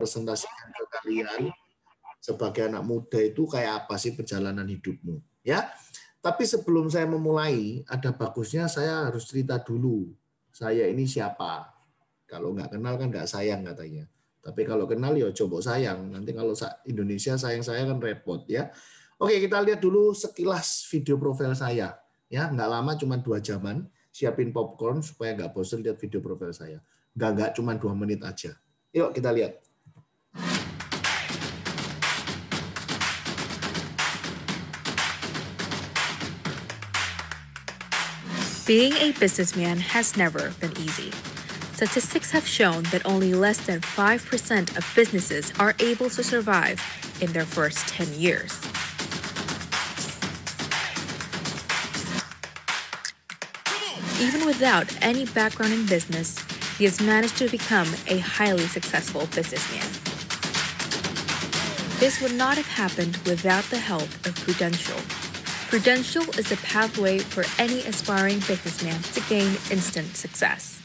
presentasikan ke kalian sebagai anak muda itu kayak apa sih perjalanan hidupmu ya tapi sebelum saya memulai ada bagusnya saya harus cerita dulu saya ini siapa kalau nggak kenal kan nggak sayang katanya tapi kalau kenal ya coba sayang nanti kalau Indonesia sayang saya kan repot ya oke kita lihat dulu sekilas video profil saya ya nggak lama cuma dua jaman siapin popcorn supaya nggak bosan lihat video profil saya nggak nggak cuma dua menit aja yuk kita lihat Being a businessman has never been easy. Statistics have shown that only less than 5% of businesses are able to survive in their first 10 years. Even without any background in business, he has managed to become a highly successful businessman. This would not have happened without the help of Prudential, Prudential is the pathway for any aspiring businessman to gain instant success.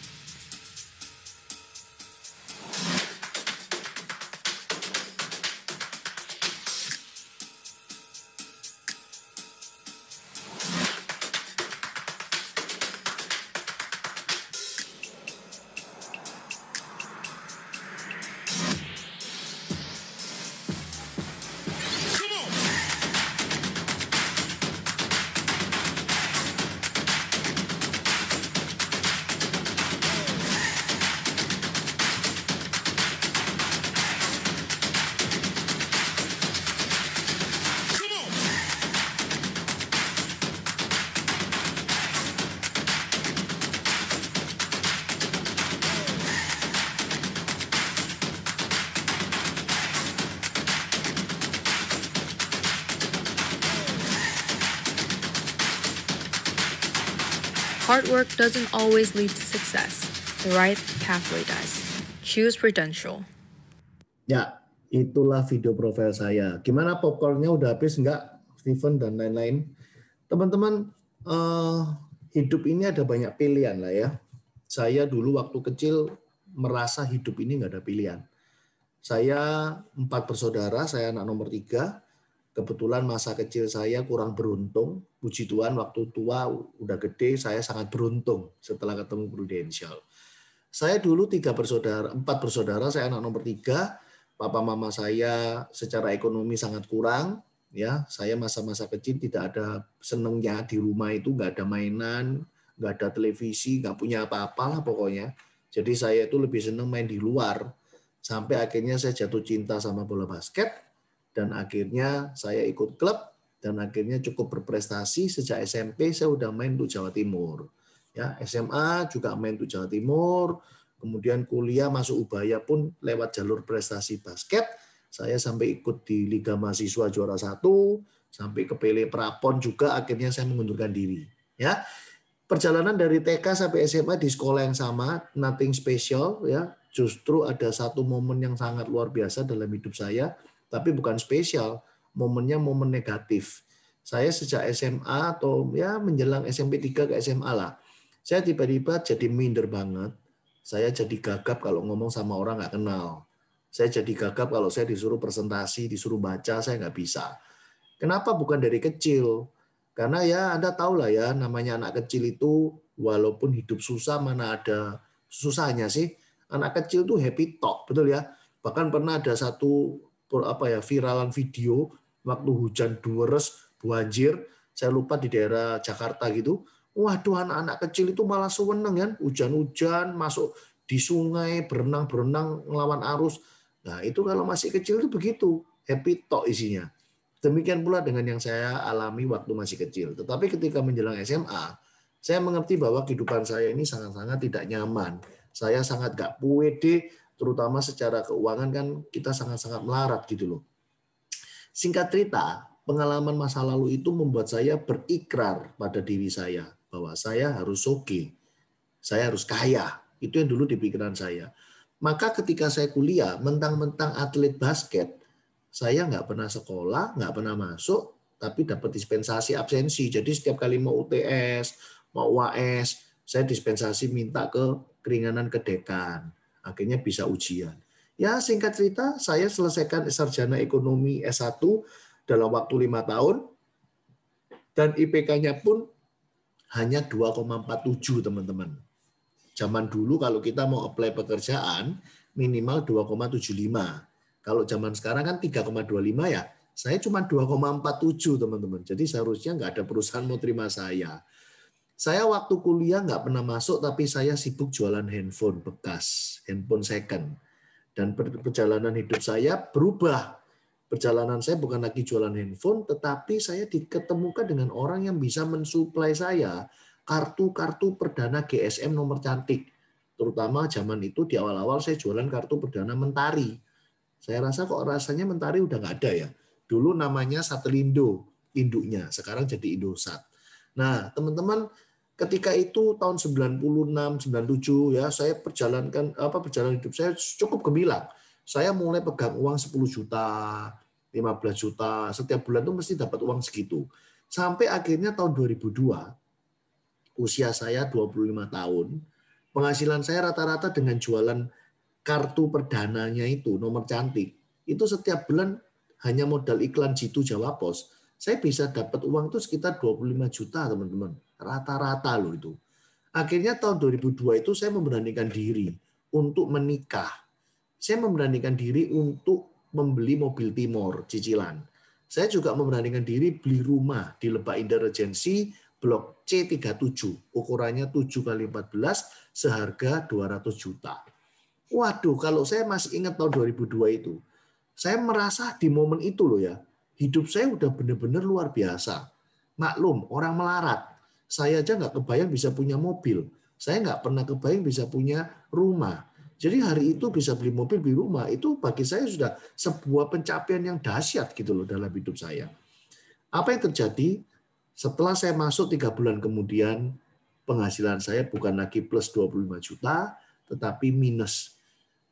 Hard work doesn't always lead to success. The right pathway does. Choose Prudential. Ya, itulah video profil saya. Gimana popcornnya udah habis nggak, Steven dan lain-lain? Teman-teman, uh, hidup ini ada banyak pilihan lah ya. Saya dulu waktu kecil merasa hidup ini nggak ada pilihan. Saya empat bersaudara, saya anak nomor tiga kebetulan masa kecil saya kurang beruntung. Puji Tuhan waktu tua udah gede saya sangat beruntung setelah ketemu Prudential. Saya dulu tiga bersaudara, empat bersaudara, saya anak nomor tiga. Papa mama saya secara ekonomi sangat kurang. Ya, saya masa-masa kecil tidak ada senengnya di rumah itu nggak ada mainan, nggak ada televisi, nggak punya apa apalah pokoknya. Jadi saya itu lebih seneng main di luar. Sampai akhirnya saya jatuh cinta sama bola basket dan akhirnya saya ikut klub dan akhirnya cukup berprestasi sejak SMP saya sudah main untuk Jawa Timur ya SMA juga main untuk Jawa Timur kemudian kuliah masuk Ubaya pun lewat jalur prestasi basket saya sampai ikut di Liga Mahasiswa juara satu sampai ke Pele Prapon juga akhirnya saya mengundurkan diri ya perjalanan dari TK sampai SMA di sekolah yang sama nothing special ya justru ada satu momen yang sangat luar biasa dalam hidup saya tapi bukan spesial. Momennya momen negatif. Saya sejak SMA atau ya menjelang SMP 3 ke SMA lah, saya tiba-tiba jadi minder banget. Saya jadi gagap kalau ngomong sama orang nggak kenal. Saya jadi gagap kalau saya disuruh presentasi, disuruh baca, saya nggak bisa. Kenapa bukan dari kecil? Karena ya Anda tahu lah ya, namanya anak kecil itu walaupun hidup susah, mana ada susahnya sih. Anak kecil tuh happy talk, betul ya? Bahkan pernah ada satu apa ya viralan video waktu hujan deres banjir saya lupa di daerah Jakarta gitu waduh anak-anak kecil itu malah seweneng kan hujan-hujan masuk di sungai berenang-berenang ngelawan arus nah itu kalau masih kecil itu begitu happy tok isinya demikian pula dengan yang saya alami waktu masih kecil tetapi ketika menjelang SMA saya mengerti bahwa kehidupan saya ini sangat-sangat tidak nyaman saya sangat gak puede terutama secara keuangan kan kita sangat-sangat melarat gitu loh. Singkat cerita, pengalaman masa lalu itu membuat saya berikrar pada diri saya bahwa saya harus oke, okay, saya harus kaya. Itu yang dulu di pikiran saya. Maka ketika saya kuliah, mentang-mentang atlet basket, saya nggak pernah sekolah, nggak pernah masuk, tapi dapat dispensasi absensi. Jadi setiap kali mau UTS, mau UAS, saya dispensasi minta ke keringanan ke dekan akhirnya bisa ujian. Ya singkat cerita, saya selesaikan sarjana ekonomi S1 dalam waktu lima tahun, dan IPK-nya pun hanya 2,47 teman-teman. Zaman dulu kalau kita mau apply pekerjaan, minimal 2,75. Kalau zaman sekarang kan 3,25 ya, saya cuma 2,47 teman-teman. Jadi seharusnya nggak ada perusahaan mau terima saya. Saya waktu kuliah nggak pernah masuk, tapi saya sibuk jualan handphone bekas, handphone second. Dan perjalanan hidup saya berubah. Perjalanan saya bukan lagi jualan handphone, tetapi saya diketemukan dengan orang yang bisa mensuplai saya kartu-kartu perdana GSM nomor cantik. Terutama zaman itu di awal-awal saya jualan kartu perdana Mentari. Saya rasa kok rasanya Mentari udah nggak ada ya. Dulu namanya Satelindo, induknya. Sekarang jadi Indosat. Nah, teman-teman ketika itu tahun 96 97 ya saya perjalankan apa perjalanan hidup saya cukup gemilang saya mulai pegang uang 10 juta 15 juta setiap bulan tuh mesti dapat uang segitu sampai akhirnya tahun 2002 usia saya 25 tahun penghasilan saya rata-rata dengan jualan kartu perdananya itu nomor cantik itu setiap bulan hanya modal iklan Jitu Jawa Pos saya bisa dapat uang itu sekitar 25 juta teman-teman Rata-rata loh itu. Akhirnya tahun 2002 itu saya memberanikan diri untuk menikah. Saya memberanikan diri untuk membeli mobil Timor cicilan. Saya juga memberanikan diri beli rumah di Lebak Indah Regency blok C37. Ukurannya 7 kali 14 seharga 200 juta. Waduh, kalau saya masih ingat tahun 2002 itu, saya merasa di momen itu loh ya, hidup saya udah bener-bener luar biasa. Maklum, orang melarat saya aja nggak kebayang bisa punya mobil. Saya nggak pernah kebayang bisa punya rumah. Jadi hari itu bisa beli mobil, beli rumah, itu bagi saya sudah sebuah pencapaian yang dahsyat gitu loh dalam hidup saya. Apa yang terjadi? Setelah saya masuk tiga bulan kemudian, penghasilan saya bukan lagi plus 25 juta, tetapi minus.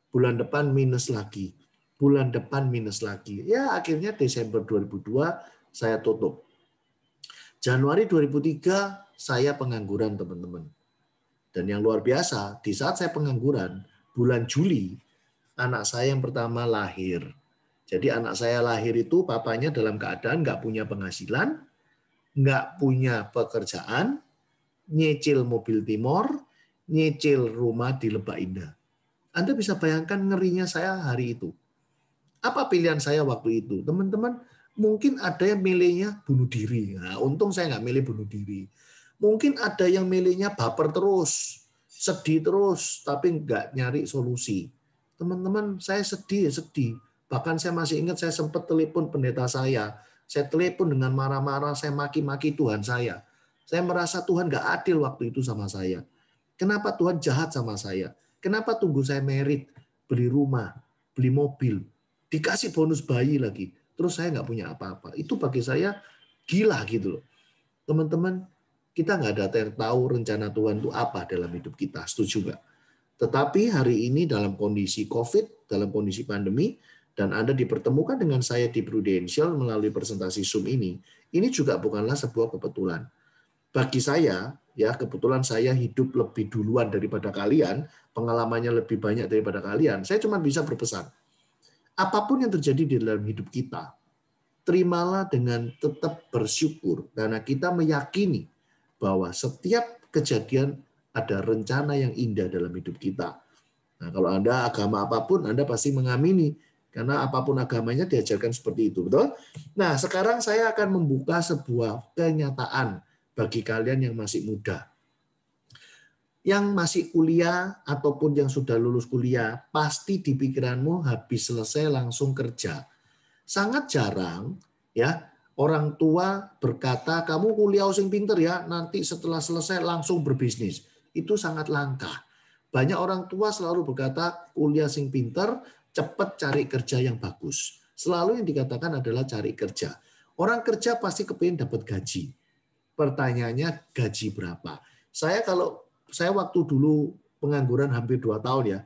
Bulan depan minus lagi. Bulan depan minus lagi. Ya akhirnya Desember 2002 saya tutup. Januari 2003 saya pengangguran teman-teman. Dan yang luar biasa, di saat saya pengangguran, bulan Juli, anak saya yang pertama lahir. Jadi anak saya lahir itu papanya dalam keadaan nggak punya penghasilan, nggak punya pekerjaan, nyicil mobil timor, nyicil rumah di Lebak Indah. Anda bisa bayangkan ngerinya saya hari itu. Apa pilihan saya waktu itu? Teman-teman, mungkin ada yang milihnya bunuh diri. Nah, untung saya nggak milih bunuh diri Mungkin ada yang miliknya baper terus, sedih terus, tapi nggak nyari solusi. Teman-teman, saya sedih, ya, sedih. Bahkan saya masih ingat saya sempat telepon pendeta saya. Saya telepon dengan marah-marah, saya maki-maki Tuhan saya. Saya merasa Tuhan nggak adil waktu itu sama saya. Kenapa Tuhan jahat sama saya? Kenapa tunggu saya merit, beli rumah, beli mobil, dikasih bonus bayi lagi, terus saya nggak punya apa-apa. Itu bagi saya gila gitu loh. Teman-teman, kita nggak ada yang tahu rencana Tuhan itu apa dalam hidup kita. Setuju nggak? Tetapi hari ini dalam kondisi COVID, dalam kondisi pandemi, dan Anda dipertemukan dengan saya di Prudential melalui presentasi Zoom ini, ini juga bukanlah sebuah kebetulan. Bagi saya, ya kebetulan saya hidup lebih duluan daripada kalian, pengalamannya lebih banyak daripada kalian. Saya cuma bisa berpesan, apapun yang terjadi di dalam hidup kita, terimalah dengan tetap bersyukur karena kita meyakini bahwa setiap kejadian ada rencana yang indah dalam hidup kita. Nah, kalau Anda agama apapun, Anda pasti mengamini karena apapun agamanya diajarkan seperti itu, betul? Nah, sekarang saya akan membuka sebuah kenyataan bagi kalian yang masih muda. Yang masih kuliah ataupun yang sudah lulus kuliah, pasti di pikiranmu habis selesai langsung kerja. Sangat jarang ya Orang tua berkata, kamu kuliah sing pinter ya, nanti setelah selesai langsung berbisnis. Itu sangat langka. Banyak orang tua selalu berkata, kuliah sing pinter, cepat cari kerja yang bagus. Selalu yang dikatakan adalah cari kerja. Orang kerja pasti kepingin dapat gaji. Pertanyaannya, gaji berapa? Saya kalau saya waktu dulu pengangguran hampir 2 tahun ya,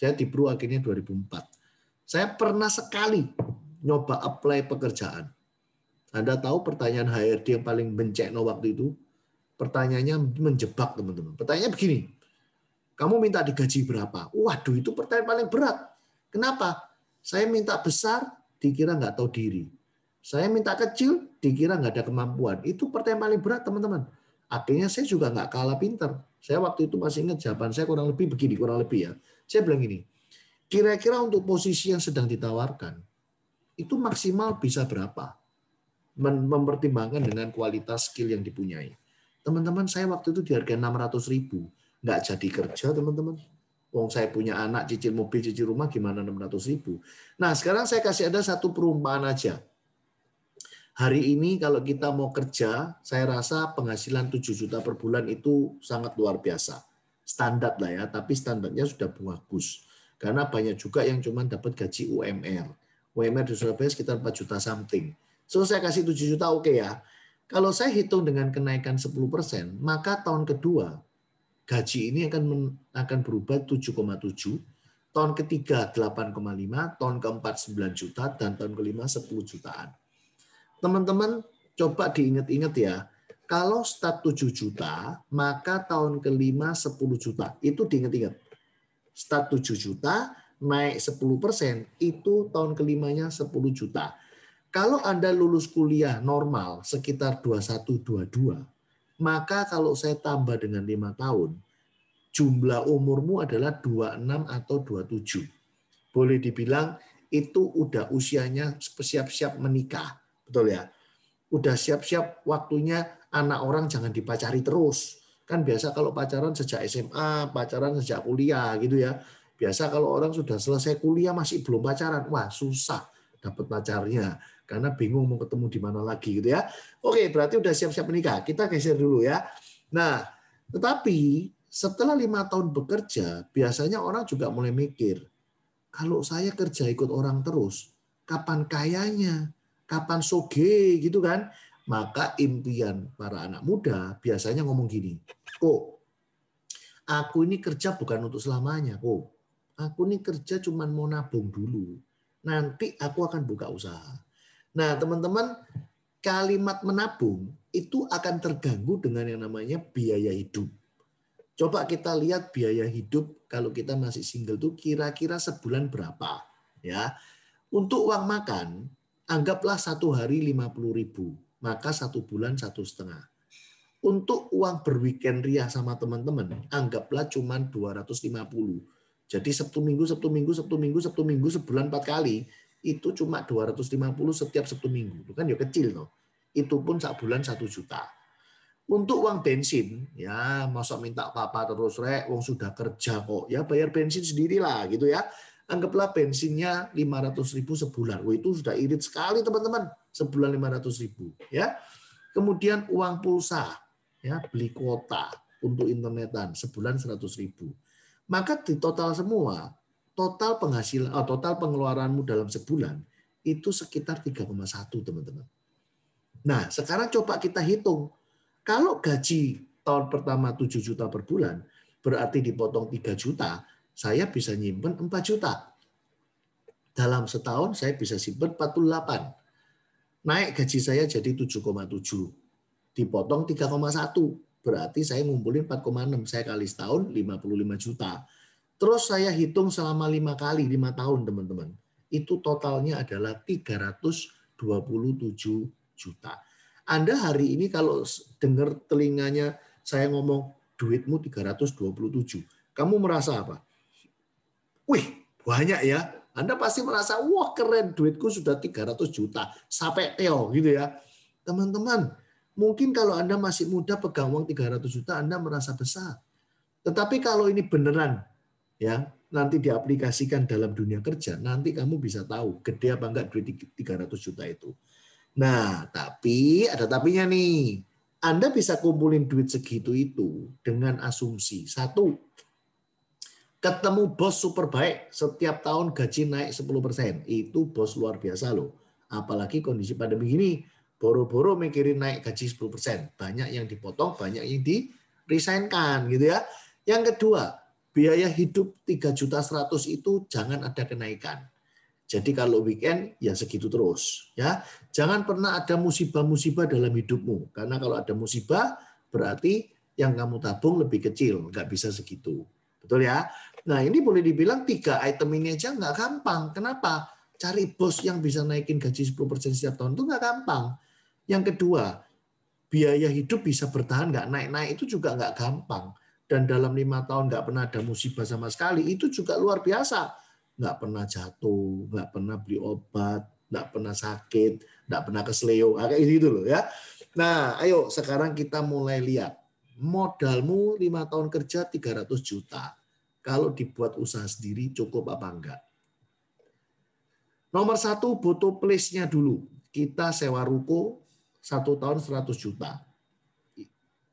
saya di Bru akhirnya 2004. Saya pernah sekali nyoba apply pekerjaan anda tahu pertanyaan HRD yang paling bencekno waktu itu? Pertanyaannya menjebak, teman-teman. Pertanyaannya begini. Kamu minta digaji berapa? Waduh, itu pertanyaan paling berat. Kenapa? Saya minta besar, dikira nggak tahu diri. Saya minta kecil, dikira nggak ada kemampuan. Itu pertanyaan paling berat, teman-teman. Akhirnya saya juga nggak kalah pinter. Saya waktu itu masih ingat jawaban saya kurang lebih begini, kurang lebih ya. Saya bilang gini, kira-kira untuk posisi yang sedang ditawarkan, itu maksimal bisa berapa? mempertimbangkan dengan kualitas skill yang dipunyai. Teman-teman, saya waktu itu di harga 600 ribu. Nggak jadi kerja, teman-teman. Wong saya punya anak, cicil mobil, cicil rumah, gimana 600 ribu. Nah, sekarang saya kasih ada satu perumpamaan aja. Hari ini kalau kita mau kerja, saya rasa penghasilan 7 juta per bulan itu sangat luar biasa. Standar lah ya, tapi standarnya sudah bagus. Karena banyak juga yang cuma dapat gaji UMR. UMR di Surabaya sekitar 4 juta something So saya kasih 7 juta oke okay ya. Kalau saya hitung dengan kenaikan 10%, maka tahun kedua gaji ini akan men, akan berubah 7,7, tahun ketiga 8,5, tahun keempat 9 juta dan tahun kelima 10 jutaan. Teman-teman coba diingat-ingat ya. Kalau start 7 juta, maka tahun kelima 10 juta. Itu diingat-ingat. Start 7 juta, naik 10%, itu tahun kelimanya 10 juta kalau Anda lulus kuliah normal sekitar 21-22, maka kalau saya tambah dengan lima tahun, jumlah umurmu adalah 26 atau 27. Boleh dibilang itu udah usianya siap-siap menikah. Betul ya? Udah siap-siap waktunya anak orang jangan dipacari terus. Kan biasa kalau pacaran sejak SMA, pacaran sejak kuliah gitu ya. Biasa kalau orang sudah selesai kuliah masih belum pacaran, wah susah dapat pacarnya karena bingung mau ketemu di mana lagi gitu ya. Oke, berarti udah siap-siap menikah. Kita geser dulu ya. Nah, tetapi setelah lima tahun bekerja, biasanya orang juga mulai mikir, kalau saya kerja ikut orang terus, kapan kayanya, kapan soge gitu kan? Maka impian para anak muda biasanya ngomong gini, kok aku ini kerja bukan untuk selamanya kok. Aku ini kerja cuma mau nabung dulu. Nanti aku akan buka usaha Nah, teman-teman, kalimat menabung itu akan terganggu dengan yang namanya biaya hidup. Coba kita lihat biaya hidup kalau kita masih single tuh kira-kira sebulan berapa ya. Untuk uang makan, anggaplah satu hari puluh ribu, maka satu bulan satu setengah. Untuk uang berweekend ria sama teman-teman, anggaplah cuma 250. Jadi Sabtu Minggu, Sabtu Minggu, Sabtu Minggu, Sabtu Minggu, sebulan empat kali itu cuma 250 setiap satu minggu. Itu kan ya kecil loh. Itu pun satu bulan satu juta. Untuk uang bensin, ya masa minta papa terus rek, uang sudah kerja kok. Ya bayar bensin sendirilah gitu ya. Anggaplah bensinnya 500 ribu sebulan. Wah, itu sudah irit sekali teman-teman. Sebulan 500 ribu. Ya. Kemudian uang pulsa, ya beli kuota untuk internetan sebulan 100 ribu. Maka di total semua total penghasilan oh, total pengeluaranmu dalam sebulan itu sekitar 3,1 teman-teman. Nah, sekarang coba kita hitung. Kalau gaji tahun pertama 7 juta per bulan, berarti dipotong 3 juta, saya bisa nyimpen 4 juta. Dalam setahun saya bisa simpen 48. Naik gaji saya jadi 7,7. Dipotong 3,1. Berarti saya ngumpulin 4,6. Saya kali setahun 55 juta Terus saya hitung selama lima kali, lima tahun teman-teman. Itu totalnya adalah 327 juta. Anda hari ini kalau dengar telinganya saya ngomong duitmu 327. Kamu merasa apa? Wih, banyak ya. Anda pasti merasa, wah keren duitku sudah 300 juta. Sampai teo gitu ya. Teman-teman, mungkin kalau Anda masih muda pegang uang 300 juta, Anda merasa besar. Tetapi kalau ini beneran ya nanti diaplikasikan dalam dunia kerja, nanti kamu bisa tahu gede apa enggak duit 300 juta itu. Nah, tapi ada tapinya nih. Anda bisa kumpulin duit segitu itu dengan asumsi. Satu, ketemu bos super baik setiap tahun gaji naik 10%. Itu bos luar biasa loh. Apalagi kondisi pandemi ini, boro-boro mikirin naik gaji 10%. Banyak yang dipotong, banyak yang di kan gitu ya. Yang kedua, biaya hidup 3 juta 100 itu jangan ada kenaikan. Jadi kalau weekend ya segitu terus ya. Jangan pernah ada musibah-musibah dalam hidupmu karena kalau ada musibah berarti yang kamu tabung lebih kecil, nggak bisa segitu. Betul ya? Nah ini boleh dibilang tiga item ini aja nggak gampang. Kenapa? Cari bos yang bisa naikin gaji 10% setiap tahun itu nggak gampang. Yang kedua, biaya hidup bisa bertahan nggak naik-naik itu juga nggak gampang dan dalam lima tahun nggak pernah ada musibah sama sekali, itu juga luar biasa. Nggak pernah jatuh, nggak pernah beli obat, nggak pernah sakit, nggak pernah kesleo, nah, kayak gitu loh ya. Nah, ayo sekarang kita mulai lihat. Modalmu lima tahun kerja 300 juta. Kalau dibuat usaha sendiri cukup apa enggak? Nomor satu, butuh place-nya dulu. Kita sewa ruko satu tahun 100 juta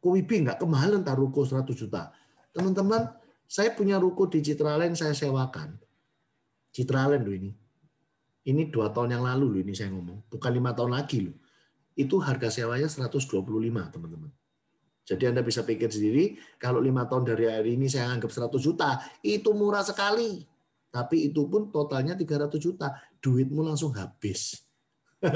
Kuwibi nggak kemahalan taruh ruko 100 juta. Teman-teman, saya punya ruko di Citraland saya sewakan. Citraland loh ini. Ini dua tahun yang lalu loh ini saya ngomong. Bukan lima tahun lagi loh. Itu harga sewanya 125 teman-teman. Jadi Anda bisa pikir sendiri, kalau lima tahun dari hari ini saya anggap 100 juta, itu murah sekali. Tapi itu pun totalnya 300 juta. Duitmu langsung habis.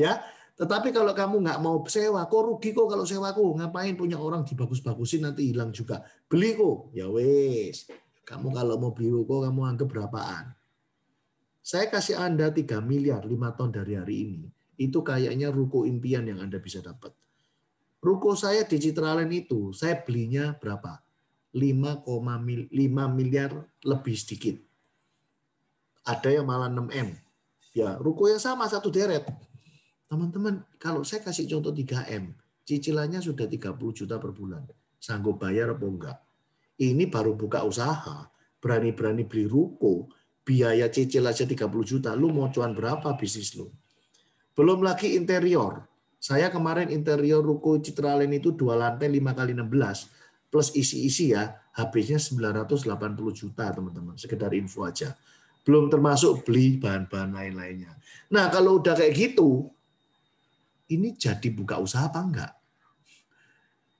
ya, tetapi kalau kamu nggak mau sewa, kok rugi kok kalau sewaku. Ngapain punya orang dibagus-bagusin nanti hilang juga. Beli kok. Ya wes. Kamu kalau mau beli kok kamu anggap berapaan. Saya kasih Anda 3 miliar 5 tahun dari hari ini. Itu kayaknya ruko impian yang Anda bisa dapat. Ruko saya di Citraland itu, saya belinya berapa? 5, 5 miliar lebih sedikit. Ada yang malah 6M. Ya, ruko yang sama satu deret Teman-teman, kalau saya kasih contoh 3M, cicilannya sudah 30 juta per bulan. Sanggup bayar apa enggak? Ini baru buka usaha, berani-berani beli ruko, biaya cicil aja 30 juta, lu mau cuan berapa bisnis lu? Belum lagi interior. Saya kemarin interior ruko Citralen itu dua lantai 5 kali 16 plus isi-isi ya, habisnya 980 juta teman-teman. Sekedar info aja. Belum termasuk beli bahan-bahan lain-lainnya. Nah kalau udah kayak gitu, ini jadi buka usaha apa enggak?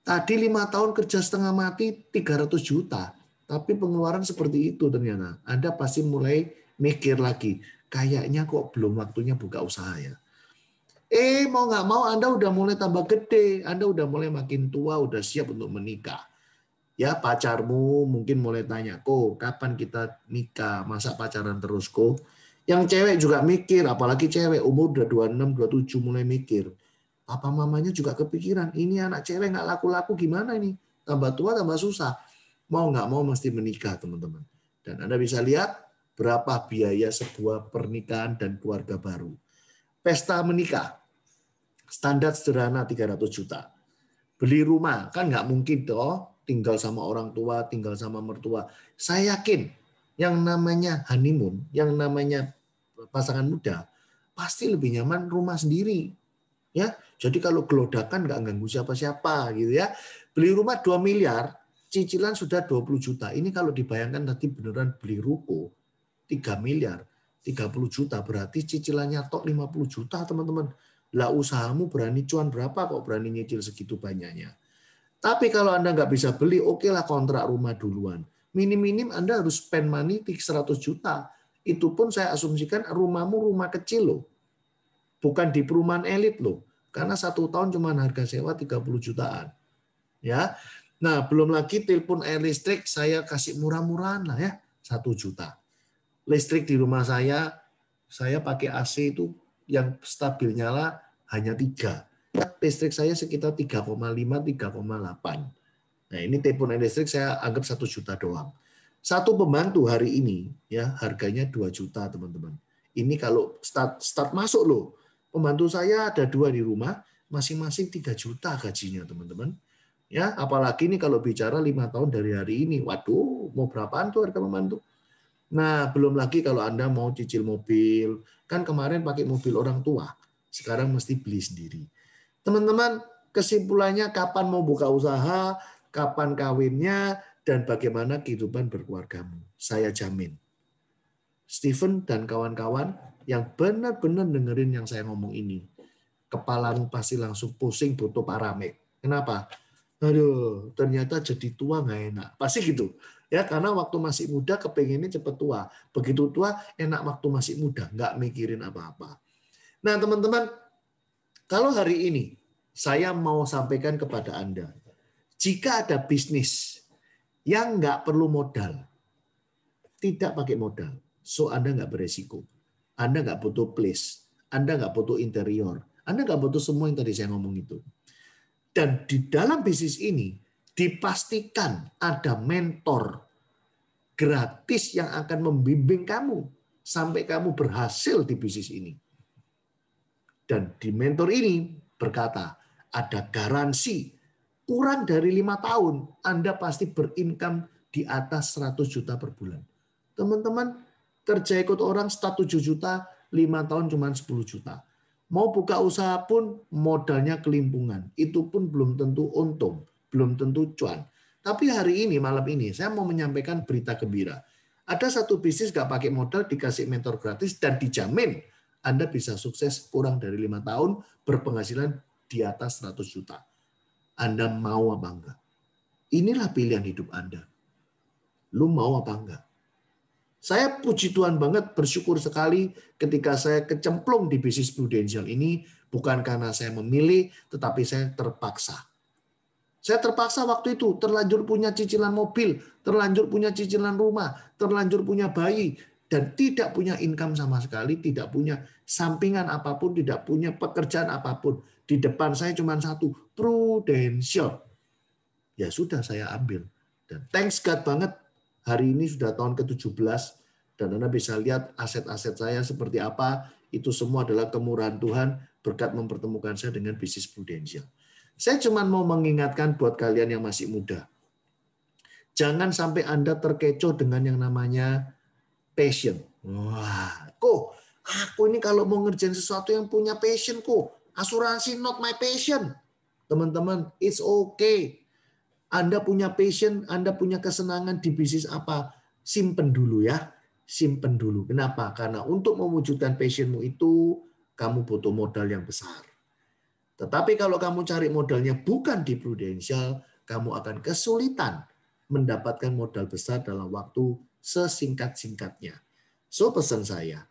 Tadi lima tahun kerja setengah mati 300 juta, tapi pengeluaran seperti itu ternyata. Anda pasti mulai mikir lagi, kayaknya kok belum waktunya buka usaha ya. Eh mau nggak mau Anda udah mulai tambah gede, Anda udah mulai makin tua, udah siap untuk menikah. Ya pacarmu mungkin mulai tanya, kok kapan kita nikah, masa pacaran terus kok? Yang cewek juga mikir, apalagi cewek umur udah 26, 27 mulai mikir. Papa mamanya juga kepikiran, ini anak cewek nggak laku-laku gimana ini? Tambah tua tambah susah. Mau nggak mau mesti menikah teman-teman. Dan Anda bisa lihat berapa biaya sebuah pernikahan dan keluarga baru. Pesta menikah, standar sederhana 300 juta. Beli rumah, kan nggak mungkin toh tinggal sama orang tua, tinggal sama mertua. Saya yakin yang namanya honeymoon, yang namanya pasangan muda, pasti lebih nyaman rumah sendiri. Ya, jadi kalau gelodakan nggak ganggu siapa-siapa gitu ya. Beli rumah 2 miliar, cicilan sudah 20 juta. Ini kalau dibayangkan nanti beneran beli ruko 3 miliar, 30 juta berarti cicilannya tok 50 juta, teman-teman. Lah usahamu berani cuan berapa kok berani nyicil segitu banyaknya. Tapi kalau Anda nggak bisa beli, oke okay lah kontrak rumah duluan. Minim-minim Anda harus spend money 100 juta. Itu pun saya asumsikan rumahmu rumah kecil loh. Bukan di perumahan elit loh karena satu tahun cuma harga sewa 30 jutaan. Ya. Nah, belum lagi telepon air listrik saya kasih murah-murahan lah ya, satu juta. Listrik di rumah saya, saya pakai AC itu yang stabil nyala hanya tiga. Listrik saya sekitar 3,5, 3,8. Nah ini telepon listrik saya anggap satu juta doang. Satu pembantu hari ini ya harganya 2 juta teman-teman. Ini kalau start, start masuk loh. Pembantu saya ada dua di rumah, masing-masing 3 juta gajinya teman-teman. Ya, apalagi ini kalau bicara lima tahun dari hari ini, waduh, mau berapaan tuh harga pembantu? Nah, belum lagi kalau Anda mau cicil mobil, kan kemarin pakai mobil orang tua, sekarang mesti beli sendiri. Teman-teman, kesimpulannya kapan mau buka usaha, kapan kawinnya, dan bagaimana kehidupan berkeluargamu. Saya jamin. Stephen dan kawan-kawan yang benar-benar dengerin yang saya ngomong ini, kepalamu pasti langsung pusing butuh paramek. Kenapa? Aduh, ternyata jadi tua nggak enak. Pasti gitu. Ya, karena waktu masih muda kepengennya cepat tua. Begitu tua, enak waktu masih muda. Nggak mikirin apa-apa. Nah, teman-teman, kalau hari ini saya mau sampaikan kepada Anda, jika ada bisnis yang nggak perlu modal, tidak pakai modal, so Anda nggak beresiko. Anda nggak butuh place, Anda nggak butuh interior, Anda nggak butuh semua yang tadi saya ngomong itu. Dan di dalam bisnis ini dipastikan ada mentor gratis yang akan membimbing kamu sampai kamu berhasil di bisnis ini. Dan di mentor ini berkata, ada garansi kurang dari lima tahun Anda pasti berincome di atas 100 juta per bulan. Teman-teman, kerja ikut orang start 7 juta, 5 tahun cuma 10 juta. Mau buka usaha pun modalnya kelimpungan. Itu pun belum tentu untung, belum tentu cuan. Tapi hari ini, malam ini, saya mau menyampaikan berita gembira. Ada satu bisnis nggak pakai modal, dikasih mentor gratis, dan dijamin Anda bisa sukses kurang dari lima tahun, berpenghasilan di atas 100 juta. Anda mau apa enggak? Inilah pilihan hidup Anda. Lu mau apa enggak? Saya puji Tuhan banget, bersyukur sekali ketika saya kecemplung di bisnis prudensial ini, bukan karena saya memilih, tetapi saya terpaksa. Saya terpaksa waktu itu terlanjur punya cicilan mobil, terlanjur punya cicilan rumah, terlanjur punya bayi, dan tidak punya income sama sekali, tidak punya sampingan apapun, tidak punya pekerjaan apapun. Di depan saya cuma satu, prudensial. Ya sudah saya ambil. Dan thanks God banget Hari ini sudah tahun ke-17 dan Anda bisa lihat aset-aset saya seperti apa. Itu semua adalah kemurahan Tuhan berkat mempertemukan saya dengan bisnis prudensial. Saya cuma mau mengingatkan buat kalian yang masih muda. Jangan sampai Anda terkecoh dengan yang namanya passion. Wah, kok aku ini kalau mau ngerjain sesuatu yang punya passion kok, asuransi not my passion. Teman-teman, it's okay anda punya passion, Anda punya kesenangan di bisnis apa, simpen dulu ya. Simpen dulu. Kenapa? Karena untuk mewujudkan passionmu itu, kamu butuh modal yang besar. Tetapi kalau kamu cari modalnya bukan di Prudential, kamu akan kesulitan mendapatkan modal besar dalam waktu sesingkat-singkatnya. So pesan saya,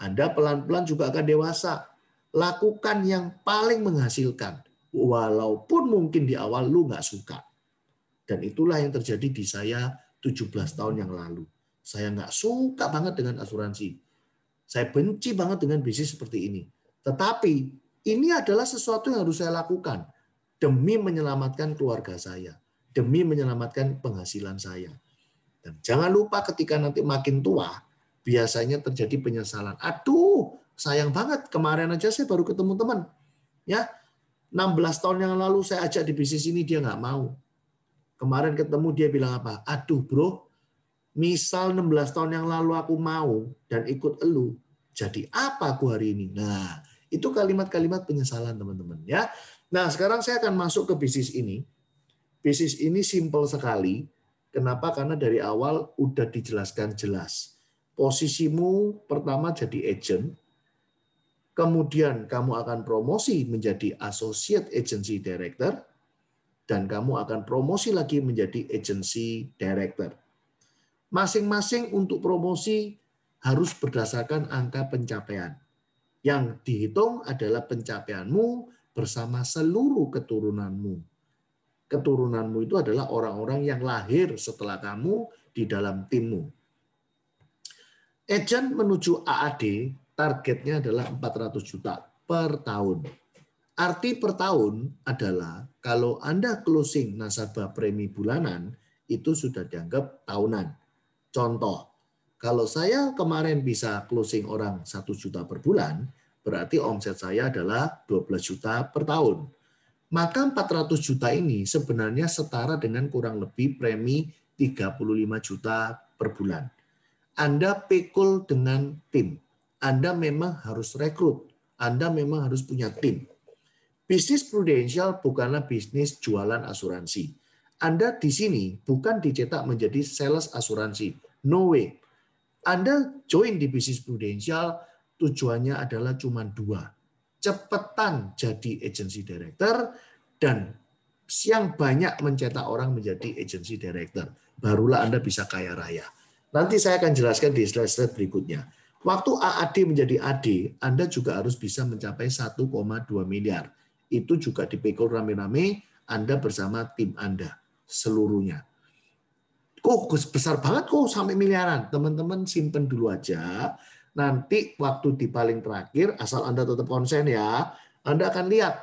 Anda pelan-pelan juga akan dewasa. Lakukan yang paling menghasilkan, walaupun mungkin di awal lu nggak suka. Dan itulah yang terjadi di saya 17 tahun yang lalu. Saya nggak suka banget dengan asuransi. Saya benci banget dengan bisnis seperti ini. Tetapi ini adalah sesuatu yang harus saya lakukan demi menyelamatkan keluarga saya, demi menyelamatkan penghasilan saya. Dan jangan lupa ketika nanti makin tua, biasanya terjadi penyesalan. Aduh, sayang banget kemarin aja saya baru ketemu teman. Ya, 16 tahun yang lalu saya ajak di bisnis ini dia nggak mau. Kemarin ketemu dia bilang apa? Aduh bro, misal 16 tahun yang lalu aku mau dan ikut elu, jadi apa aku hari ini? Nah, itu kalimat-kalimat penyesalan teman-teman ya. Nah, sekarang saya akan masuk ke bisnis ini. Bisnis ini simple sekali. Kenapa? Karena dari awal udah dijelaskan jelas. Posisimu pertama jadi agent, kemudian kamu akan promosi menjadi associate agency director, dan kamu akan promosi lagi menjadi agency director. Masing-masing untuk promosi harus berdasarkan angka pencapaian. Yang dihitung adalah pencapaianmu bersama seluruh keturunanmu. Keturunanmu itu adalah orang-orang yang lahir setelah kamu di dalam timmu. Agent menuju AAD targetnya adalah 400 juta per tahun. Arti per tahun adalah kalau Anda closing nasabah premi bulanan, itu sudah dianggap tahunan. Contoh, kalau saya kemarin bisa closing orang 1 juta per bulan, berarti omset saya adalah 12 juta per tahun. Maka 400 juta ini sebenarnya setara dengan kurang lebih premi 35 juta per bulan. Anda pikul dengan tim. Anda memang harus rekrut. Anda memang harus punya tim. Bisnis prudensial bukanlah bisnis jualan asuransi. Anda di sini bukan dicetak menjadi sales asuransi. No way. Anda join di bisnis prudensial tujuannya adalah cuma dua. Cepetan jadi agency director dan siang banyak mencetak orang menjadi agency director. Barulah Anda bisa kaya raya. Nanti saya akan jelaskan di slide-slide berikutnya. Waktu AAD menjadi AD, Anda juga harus bisa mencapai 1,2 miliar itu juga dipikul rame-rame Anda bersama tim Anda seluruhnya. Kok besar banget kok sampai miliaran. Teman-teman simpen dulu aja. Nanti waktu di paling terakhir asal Anda tetap konsen ya, Anda akan lihat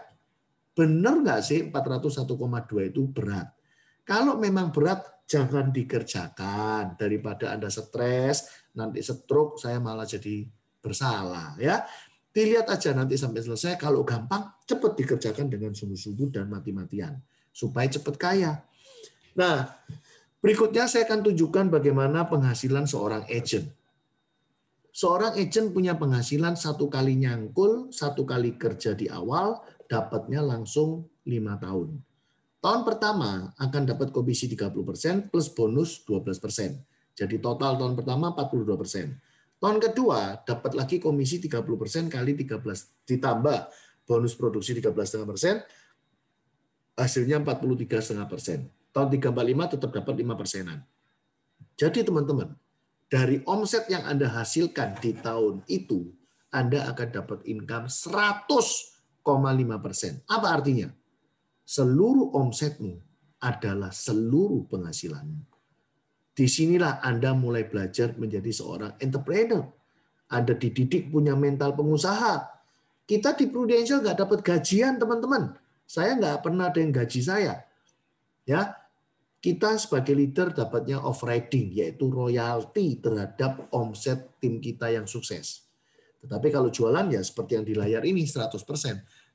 benar nggak sih 401,2 itu berat. Kalau memang berat jangan dikerjakan daripada Anda stres, nanti stroke saya malah jadi bersalah ya. Dilihat aja nanti sampai selesai. Kalau gampang, cepat dikerjakan dengan sungguh-sungguh dan mati-matian. Supaya cepat kaya. Nah, berikutnya saya akan tunjukkan bagaimana penghasilan seorang agent. Seorang agent punya penghasilan satu kali nyangkul, satu kali kerja di awal, dapatnya langsung lima tahun. Tahun pertama akan dapat komisi 30% plus bonus 12%. Jadi total tahun pertama 42%. Tahun kedua dapat lagi komisi 30% kali 13 ditambah bonus produksi 13,5%, hasilnya 43,5%. Tahun 345 tetap dapat 5 persenan. Jadi teman-teman, dari omset yang Anda hasilkan di tahun itu, Anda akan dapat income 100,5 persen. Apa artinya? Seluruh omsetmu adalah seluruh penghasilanmu. Disinilah Anda mulai belajar menjadi seorang entrepreneur. Anda dididik punya mental pengusaha. Kita di Prudential nggak dapat gajian, teman-teman. Saya nggak pernah ada yang gaji saya. Ya, kita sebagai leader dapatnya riding yaitu royalti terhadap omset tim kita yang sukses. Tetapi kalau jualan ya seperti yang di layar ini 100%.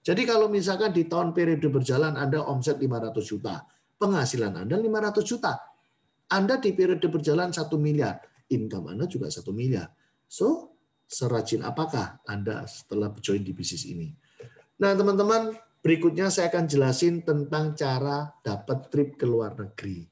Jadi kalau misalkan di tahun periode berjalan Anda omset 500 juta, penghasilan Anda 500 juta, anda di periode berjalan satu miliar, income Anda juga satu miliar. So, serajin apakah Anda setelah join di bisnis ini? Nah, teman-teman, berikutnya saya akan jelasin tentang cara dapat trip ke luar negeri.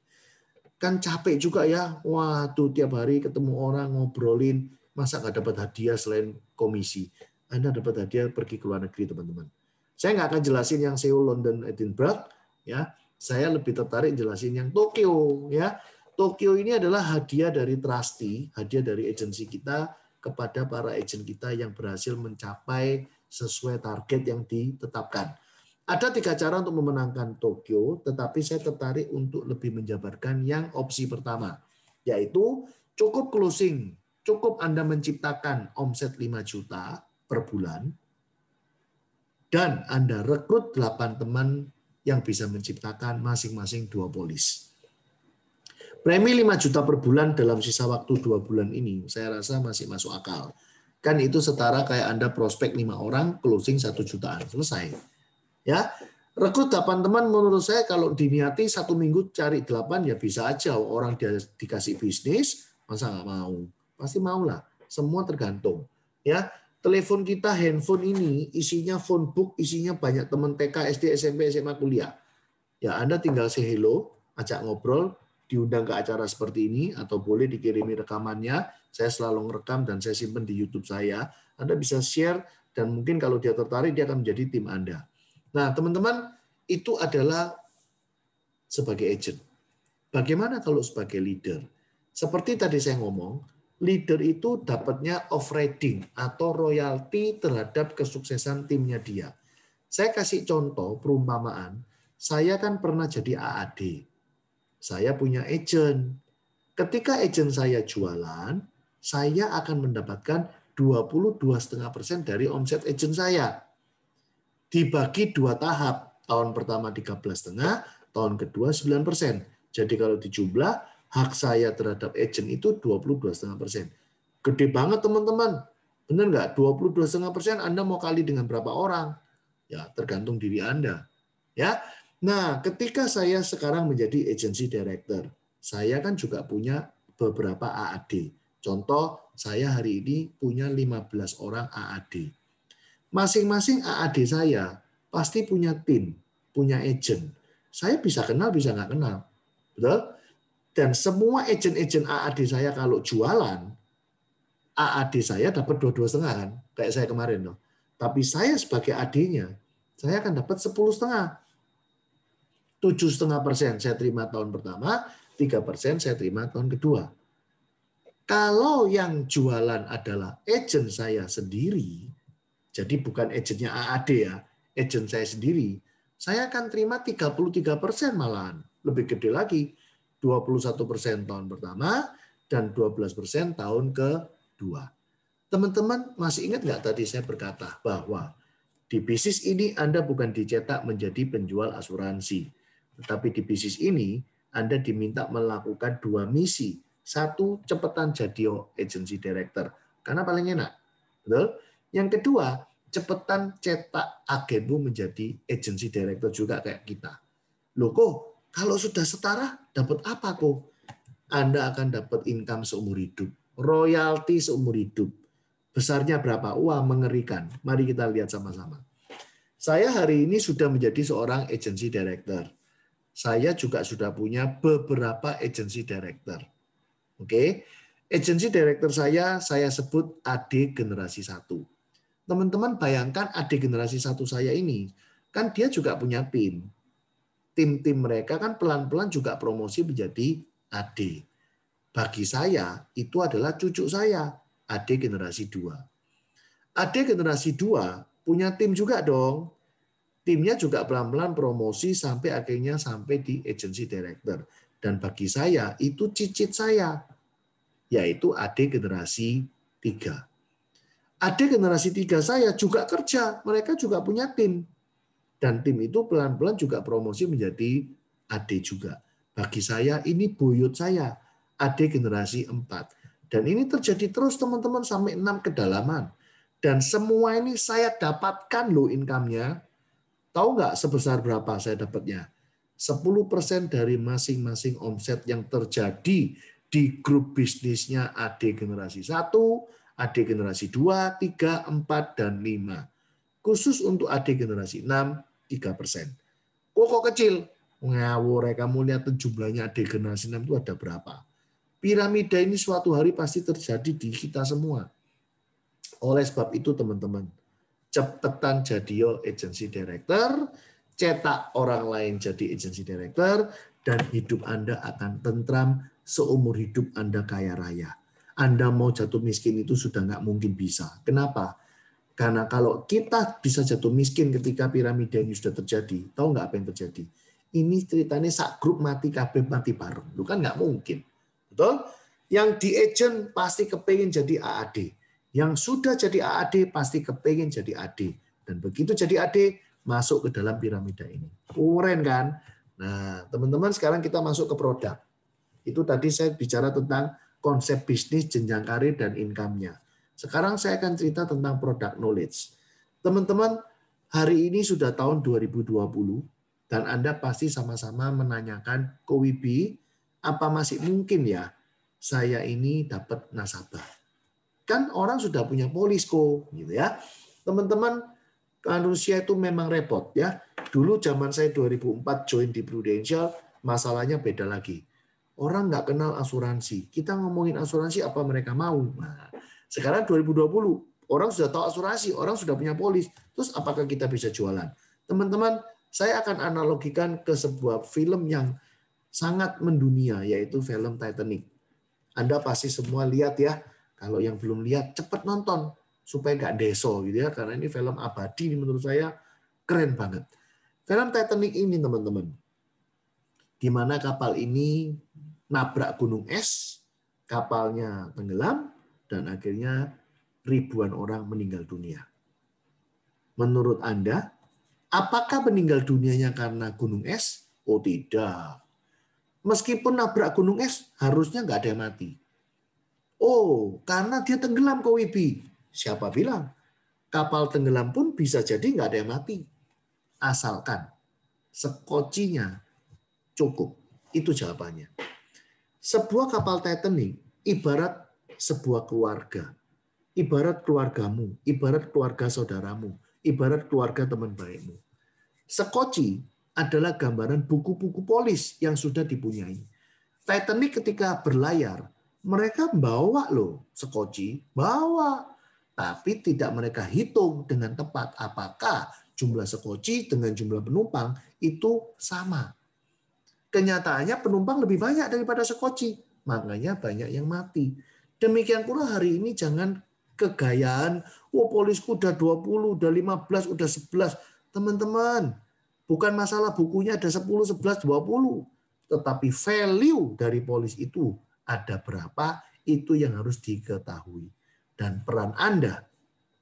Kan capek juga ya, waduh tiap hari ketemu orang, ngobrolin, masa nggak dapat hadiah selain komisi? Anda dapat hadiah pergi ke luar negeri, teman-teman. Saya nggak akan jelasin yang Seoul, London, Edinburgh, ya. Saya lebih tertarik jelasin yang Tokyo, ya Tokyo ini adalah hadiah dari Trusty, hadiah dari agensi kita kepada para agen kita yang berhasil mencapai sesuai target yang ditetapkan. Ada tiga cara untuk memenangkan Tokyo, tetapi saya tertarik untuk lebih menjabarkan yang opsi pertama, yaitu cukup closing, cukup Anda menciptakan omset 5 juta per bulan, dan Anda rekrut 8 teman yang bisa menciptakan masing-masing dua polis. Premi 5 juta per bulan dalam sisa waktu dua bulan ini, saya rasa masih masuk akal. Kan itu setara kayak Anda prospek lima orang, closing satu jutaan, selesai. Ya, Rekrut 8 teman menurut saya kalau diniati satu minggu cari 8 ya bisa aja orang dia dikasih bisnis masa nggak mau pasti mau lah semua tergantung ya telepon kita handphone ini isinya phone book isinya banyak teman TK SD SMP SMA kuliah ya Anda tinggal say hello ajak ngobrol diundang ke acara seperti ini atau boleh dikirimi rekamannya. Saya selalu merekam dan saya simpan di YouTube saya. Anda bisa share dan mungkin kalau dia tertarik dia akan menjadi tim Anda. Nah, teman-teman, itu adalah sebagai agent. Bagaimana kalau sebagai leader? Seperti tadi saya ngomong, leader itu dapatnya off-rating atau royalty terhadap kesuksesan timnya dia. Saya kasih contoh perumpamaan, saya kan pernah jadi AAD, saya punya agent. Ketika agent saya jualan, saya akan mendapatkan 22,5% dari omset agent saya. Dibagi dua tahap. Tahun pertama 13,5, tahun kedua 9%. Jadi kalau dijumlah, hak saya terhadap agent itu 22,5%. Gede banget teman-teman. Benar nggak? 22,5% Anda mau kali dengan berapa orang? Ya, tergantung diri Anda. Ya, Nah, ketika saya sekarang menjadi agency director, saya kan juga punya beberapa AAD. Contoh, saya hari ini punya 15 orang AAD. Masing-masing AAD saya pasti punya tim, punya agent. Saya bisa kenal, bisa nggak kenal. Betul? Dan semua agent-agent AAD saya kalau jualan, AAD saya dapat dua-dua setengah kan, kayak saya kemarin loh. Tapi saya sebagai AD-nya, saya akan dapat sepuluh setengah tujuh setengah persen saya terima tahun pertama, tiga persen saya terima tahun kedua. Kalau yang jualan adalah agent saya sendiri, jadi bukan agentnya AAD ya, agent saya sendiri, saya akan terima 33 persen malahan. Lebih gede lagi, 21 persen tahun pertama dan 12 persen tahun kedua. Teman-teman masih ingat nggak tadi saya berkata bahwa di bisnis ini Anda bukan dicetak menjadi penjual asuransi. Tetapi di bisnis ini, Anda diminta melakukan dua misi. Satu, cepetan jadi agency director. Karena paling enak. Betul? Yang kedua, cepetan cetak agenmu menjadi agency director juga kayak kita. Loh kok, kalau sudah setara, dapat apa kok? Anda akan dapat income seumur hidup. Royalti seumur hidup. Besarnya berapa? Wah, mengerikan. Mari kita lihat sama-sama. Saya hari ini sudah menjadi seorang agency director saya juga sudah punya beberapa agency director. Oke. Okay? Agency director saya saya sebut AD generasi satu. Teman-teman bayangkan AD generasi satu saya ini kan dia juga punya tim. Tim-tim mereka kan pelan-pelan juga promosi menjadi AD. Bagi saya itu adalah cucu saya, AD generasi 2. AD generasi 2 punya tim juga dong timnya juga pelan-pelan promosi sampai akhirnya sampai di agency director. Dan bagi saya itu cicit saya, yaitu adik generasi tiga. Adik generasi tiga saya juga kerja, mereka juga punya tim. Dan tim itu pelan-pelan juga promosi menjadi adik juga. Bagi saya ini buyut saya, adik generasi empat. Dan ini terjadi terus teman-teman sampai enam kedalaman. Dan semua ini saya dapatkan loh income-nya Tahu nggak sebesar berapa saya dapatnya? 10% dari masing-masing omset yang terjadi di grup bisnisnya AD generasi 1, AD generasi 2, 3, 4, dan 5. Khusus untuk AD generasi 6, 3%. Kok, kok kecil? Ngawur, ya. kamu lihat jumlahnya AD generasi 6 itu ada berapa? Piramida ini suatu hari pasti terjadi di kita semua. Oleh sebab itu teman-teman, cepetan jadi yo agency director, cetak orang lain jadi agency director, dan hidup Anda akan tentram seumur hidup Anda kaya raya. Anda mau jatuh miskin itu sudah nggak mungkin bisa. Kenapa? Karena kalau kita bisa jatuh miskin ketika piramida ini sudah terjadi, tahu nggak apa yang terjadi? Ini ceritanya sak grup mati kabeh mati bareng. Lu kan nggak mungkin. Betul? Yang di agent pasti kepengen jadi AAD. Yang sudah jadi AAD pasti kepengen jadi AD. Dan begitu jadi AD, masuk ke dalam piramida ini. Keren kan? Nah, teman-teman sekarang kita masuk ke produk. Itu tadi saya bicara tentang konsep bisnis, jenjang karir, dan income-nya. Sekarang saya akan cerita tentang produk knowledge. Teman-teman, hari ini sudah tahun 2020, dan Anda pasti sama-sama menanyakan, Kowibi, apa masih mungkin ya saya ini dapat nasabah? kan orang sudah punya polisko gitu ya. Teman-teman manusia itu memang repot ya. Dulu zaman saya 2004 join di Prudential, masalahnya beda lagi. Orang nggak kenal asuransi. Kita ngomongin asuransi apa mereka mau. Nah, sekarang 2020, orang sudah tahu asuransi, orang sudah punya polis. Terus apakah kita bisa jualan? Teman-teman, saya akan analogikan ke sebuah film yang sangat mendunia, yaitu film Titanic. Anda pasti semua lihat ya, kalau yang belum lihat, cepat nonton supaya nggak deso gitu ya, karena ini film abadi ini menurut saya keren banget. Film Titanic ini teman-teman, di mana kapal ini nabrak gunung es, kapalnya tenggelam, dan akhirnya ribuan orang meninggal dunia. Menurut Anda, apakah meninggal dunianya karena gunung es? Oh tidak. Meskipun nabrak gunung es, harusnya nggak ada yang mati Oh, karena dia tenggelam ke Wibi. Siapa bilang? Kapal tenggelam pun bisa jadi nggak ada yang mati. Asalkan sekocinya cukup. Itu jawabannya. Sebuah kapal Titanic ibarat sebuah keluarga. Ibarat keluargamu, ibarat keluarga saudaramu, ibarat keluarga teman baikmu. Sekoci adalah gambaran buku-buku polis yang sudah dipunyai. Titanic ketika berlayar, mereka bawa loh sekoci, bawa. Tapi tidak mereka hitung dengan tepat apakah jumlah sekoci dengan jumlah penumpang itu sama. Kenyataannya penumpang lebih banyak daripada sekoci, makanya banyak yang mati. Demikian pula hari ini jangan kegayaan, oh polisku udah 20, udah 15, udah 11. Teman-teman, bukan masalah bukunya ada 10, 11, 20. Tetapi value dari polis itu ada berapa, itu yang harus diketahui. Dan peran Anda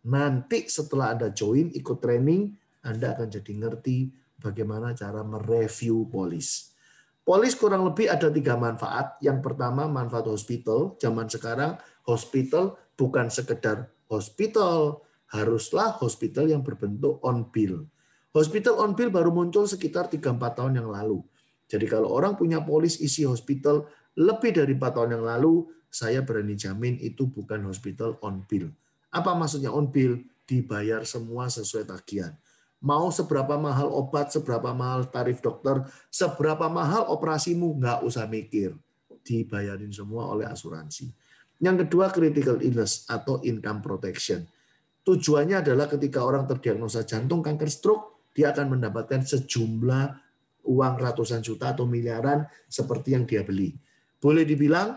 nanti setelah Anda join ikut training, Anda akan jadi ngerti bagaimana cara mereview polis. Polis kurang lebih ada tiga manfaat. Yang pertama manfaat hospital. Zaman sekarang hospital bukan sekedar hospital, haruslah hospital yang berbentuk on bill. Hospital on bill baru muncul sekitar 3-4 tahun yang lalu. Jadi kalau orang punya polis isi hospital lebih dari empat tahun yang lalu, saya berani jamin itu bukan hospital on bill. Apa maksudnya on bill? Dibayar semua sesuai tagihan. Mau seberapa mahal obat, seberapa mahal tarif dokter, seberapa mahal operasimu, nggak usah mikir. Dibayarin semua oleh asuransi. Yang kedua, critical illness atau income protection. Tujuannya adalah ketika orang terdiagnosa jantung kanker stroke, dia akan mendapatkan sejumlah uang ratusan juta atau miliaran seperti yang dia beli boleh dibilang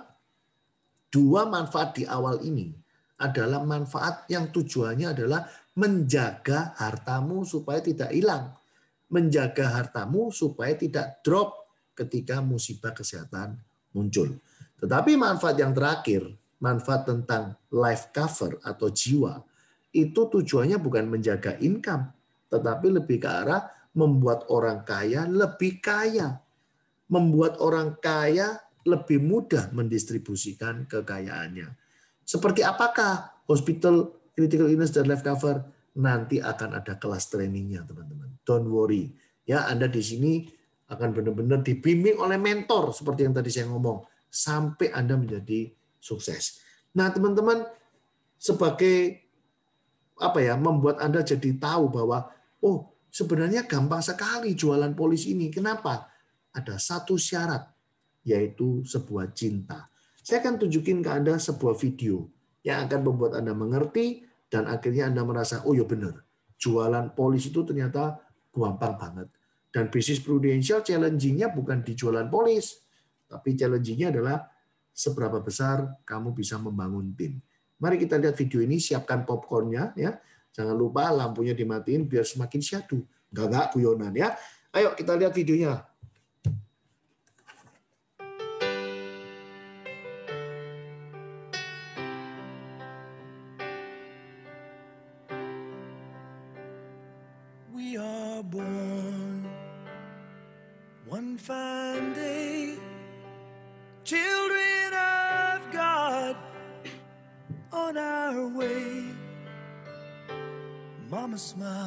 dua manfaat di awal ini adalah manfaat yang tujuannya adalah menjaga hartamu supaya tidak hilang, menjaga hartamu supaya tidak drop ketika musibah kesehatan muncul. Tetapi manfaat yang terakhir, manfaat tentang life cover atau jiwa, itu tujuannya bukan menjaga income, tetapi lebih ke arah membuat orang kaya lebih kaya, membuat orang kaya lebih mudah mendistribusikan kekayaannya. Seperti apakah hospital critical illness dan life cover nanti akan ada kelas trainingnya teman-teman. Don't worry ya Anda di sini akan benar-benar dibimbing oleh mentor seperti yang tadi saya ngomong sampai Anda menjadi sukses. Nah teman-teman sebagai apa ya membuat Anda jadi tahu bahwa oh sebenarnya gampang sekali jualan polis ini. Kenapa? Ada satu syarat yaitu sebuah cinta. Saya akan tunjukin ke Anda sebuah video yang akan membuat Anda mengerti dan akhirnya Anda merasa, oh ya benar, jualan polis itu ternyata gampang banget. Dan bisnis prudensial challenging-nya bukan di jualan polis, tapi challenging-nya adalah seberapa besar kamu bisa membangun tim. Mari kita lihat video ini, siapkan popcornnya ya. Jangan lupa lampunya dimatiin biar semakin syadu. Enggak enggak kuyonan ya. Ayo kita lihat videonya.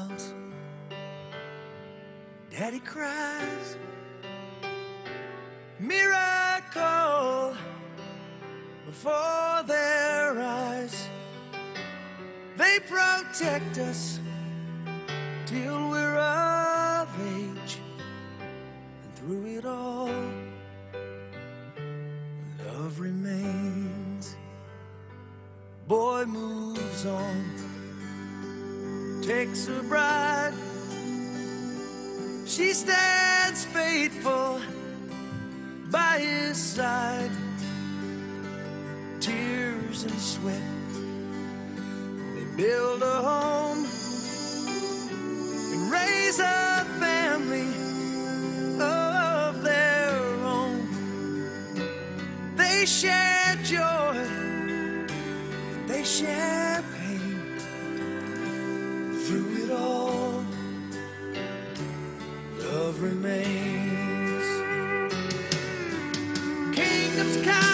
smiles. Daddy cries. Miracle before their eyes. They protect us till we're of age. And through it all, love remains. Boy moves on takes her bride. She stands faithful by his side. Tears and sweat, they build a home and raise a family of their own. They share joy, they share. remains. Kingdoms come.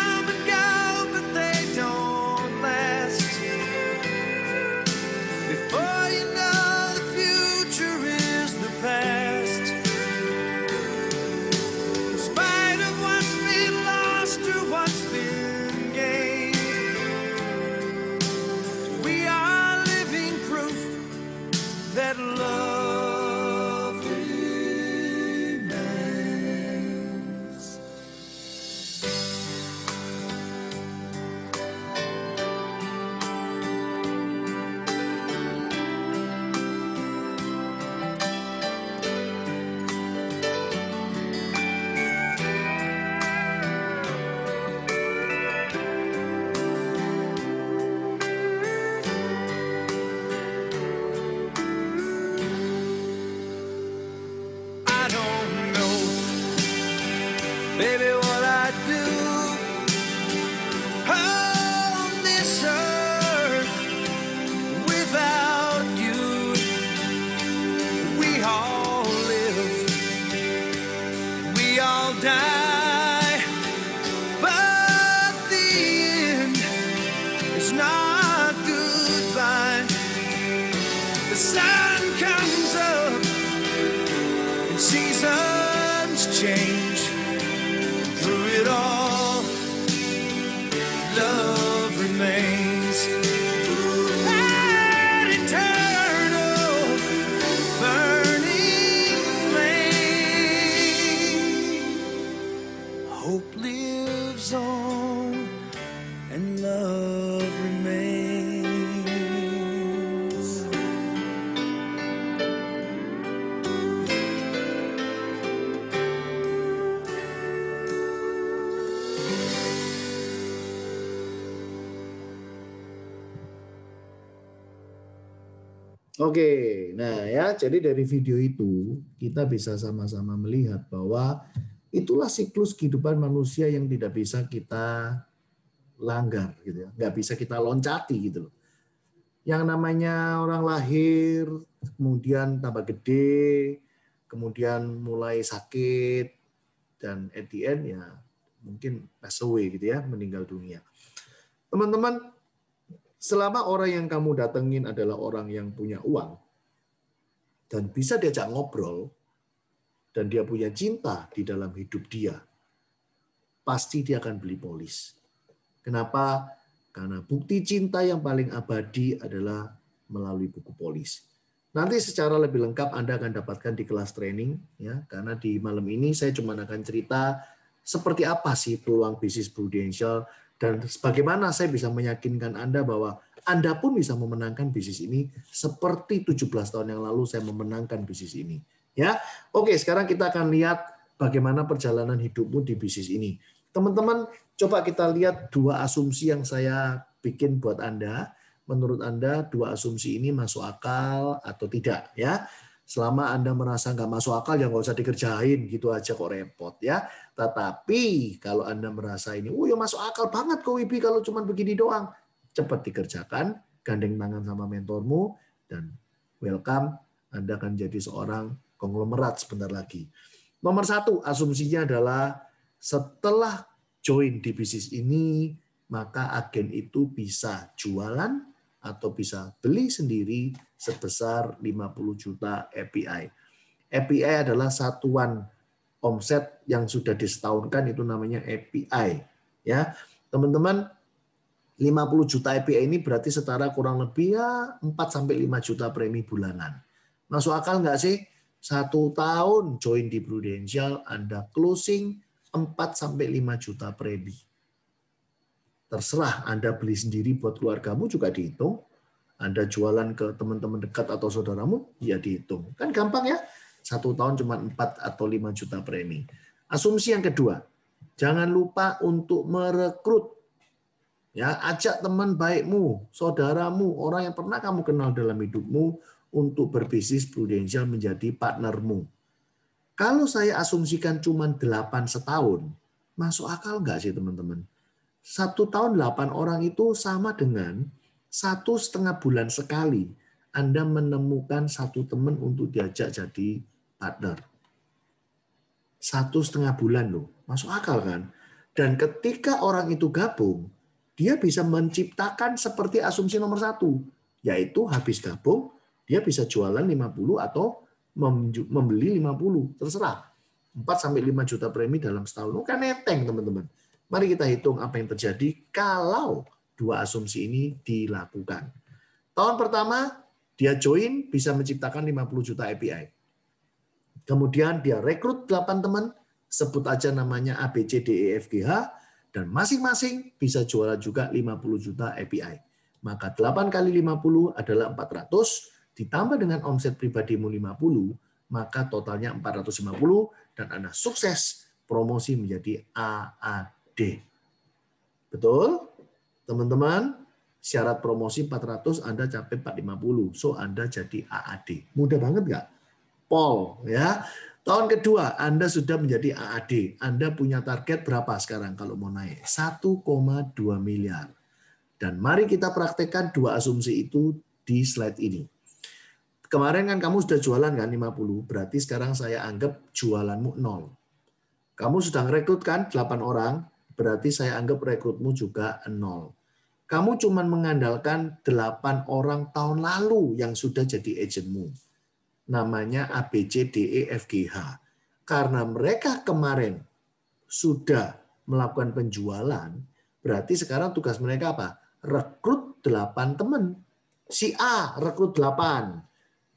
jadi dari video itu kita bisa sama-sama melihat bahwa itulah siklus kehidupan manusia yang tidak bisa kita langgar gitu ya. Nggak bisa kita loncati gitu loh. Yang namanya orang lahir, kemudian tambah gede, kemudian mulai sakit dan at the end ya mungkin pass away gitu ya, meninggal dunia. Teman-teman, selama orang yang kamu datengin adalah orang yang punya uang, dan bisa diajak ngobrol dan dia punya cinta di dalam hidup dia, pasti dia akan beli polis. Kenapa? Karena bukti cinta yang paling abadi adalah melalui buku polis. Nanti secara lebih lengkap Anda akan dapatkan di kelas training ya karena di malam ini saya cuma akan cerita seperti apa sih peluang bisnis prudensial dan bagaimana saya bisa meyakinkan Anda bahwa anda pun bisa memenangkan bisnis ini seperti 17 tahun yang lalu saya memenangkan bisnis ini. Ya. Oke, sekarang kita akan lihat bagaimana perjalanan hidupmu di bisnis ini. Teman-teman, coba kita lihat dua asumsi yang saya bikin buat Anda. Menurut Anda dua asumsi ini masuk akal atau tidak ya? selama Anda merasa nggak masuk akal ya nggak usah dikerjain gitu aja kok repot ya. Tetapi kalau Anda merasa ini, oh ya masuk akal banget kok Wibi kalau cuma begini doang cepat dikerjakan, gandeng tangan sama mentormu, dan welcome Anda akan jadi seorang konglomerat sebentar lagi. Nomor satu, asumsinya adalah setelah join di bisnis ini, maka agen itu bisa jualan atau bisa beli sendiri sebesar 50 juta API. API adalah satuan omset yang sudah disetahunkan itu namanya API ya. Teman-teman 50 juta EPA ini berarti setara kurang lebih ya 4 sampai 5 juta premi bulanan. Masuk akal nggak sih? Satu tahun join di Prudential, Anda closing 4 sampai 5 juta premi. Terserah Anda beli sendiri buat keluargamu juga dihitung. Anda jualan ke teman-teman dekat atau saudaramu, ya dihitung. Kan gampang ya, satu tahun cuma 4 atau 5 juta premi. Asumsi yang kedua, jangan lupa untuk merekrut Ya, ajak teman baikmu, saudaramu, orang yang pernah kamu kenal dalam hidupmu untuk berbisnis prudensial menjadi partnermu. Kalau saya asumsikan cuma 8 setahun, masuk akal nggak sih teman-teman? Satu tahun 8 orang itu sama dengan satu setengah bulan sekali Anda menemukan satu teman untuk diajak jadi partner. Satu setengah bulan loh, masuk akal kan? Dan ketika orang itu gabung, dia bisa menciptakan seperti asumsi nomor satu, yaitu habis gabung dia bisa jualan 50 atau membeli 50, terserah. 4 sampai 5 juta premi dalam setahun. Oh, kan teman-teman. Mari kita hitung apa yang terjadi kalau dua asumsi ini dilakukan. Tahun pertama, dia join bisa menciptakan 50 juta API. Kemudian dia rekrut 8 teman, sebut aja namanya ABCDEFGH dan masing-masing bisa jualan juga 50 juta API. Maka 8 kali 50 adalah 400 ditambah dengan omset pribadimu 50, maka totalnya 450 dan Anda sukses promosi menjadi AAD. Betul? Teman-teman, syarat promosi 400 Anda capai 450. So Anda jadi AAD. Mudah banget nggak? Pol ya. Tahun kedua, Anda sudah menjadi AAD. Anda punya target berapa sekarang kalau mau naik? 1,2 miliar. Dan mari kita praktekkan dua asumsi itu di slide ini. Kemarin kan kamu sudah jualan kan 50, berarti sekarang saya anggap jualanmu 0. Kamu sudah rekrut kan 8 orang, berarti saya anggap rekrutmu juga 0. Kamu cuma mengandalkan 8 orang tahun lalu yang sudah jadi agentmu namanya ABCDEFGH. Karena mereka kemarin sudah melakukan penjualan, berarti sekarang tugas mereka apa? Rekrut 8 teman. Si A rekrut 8.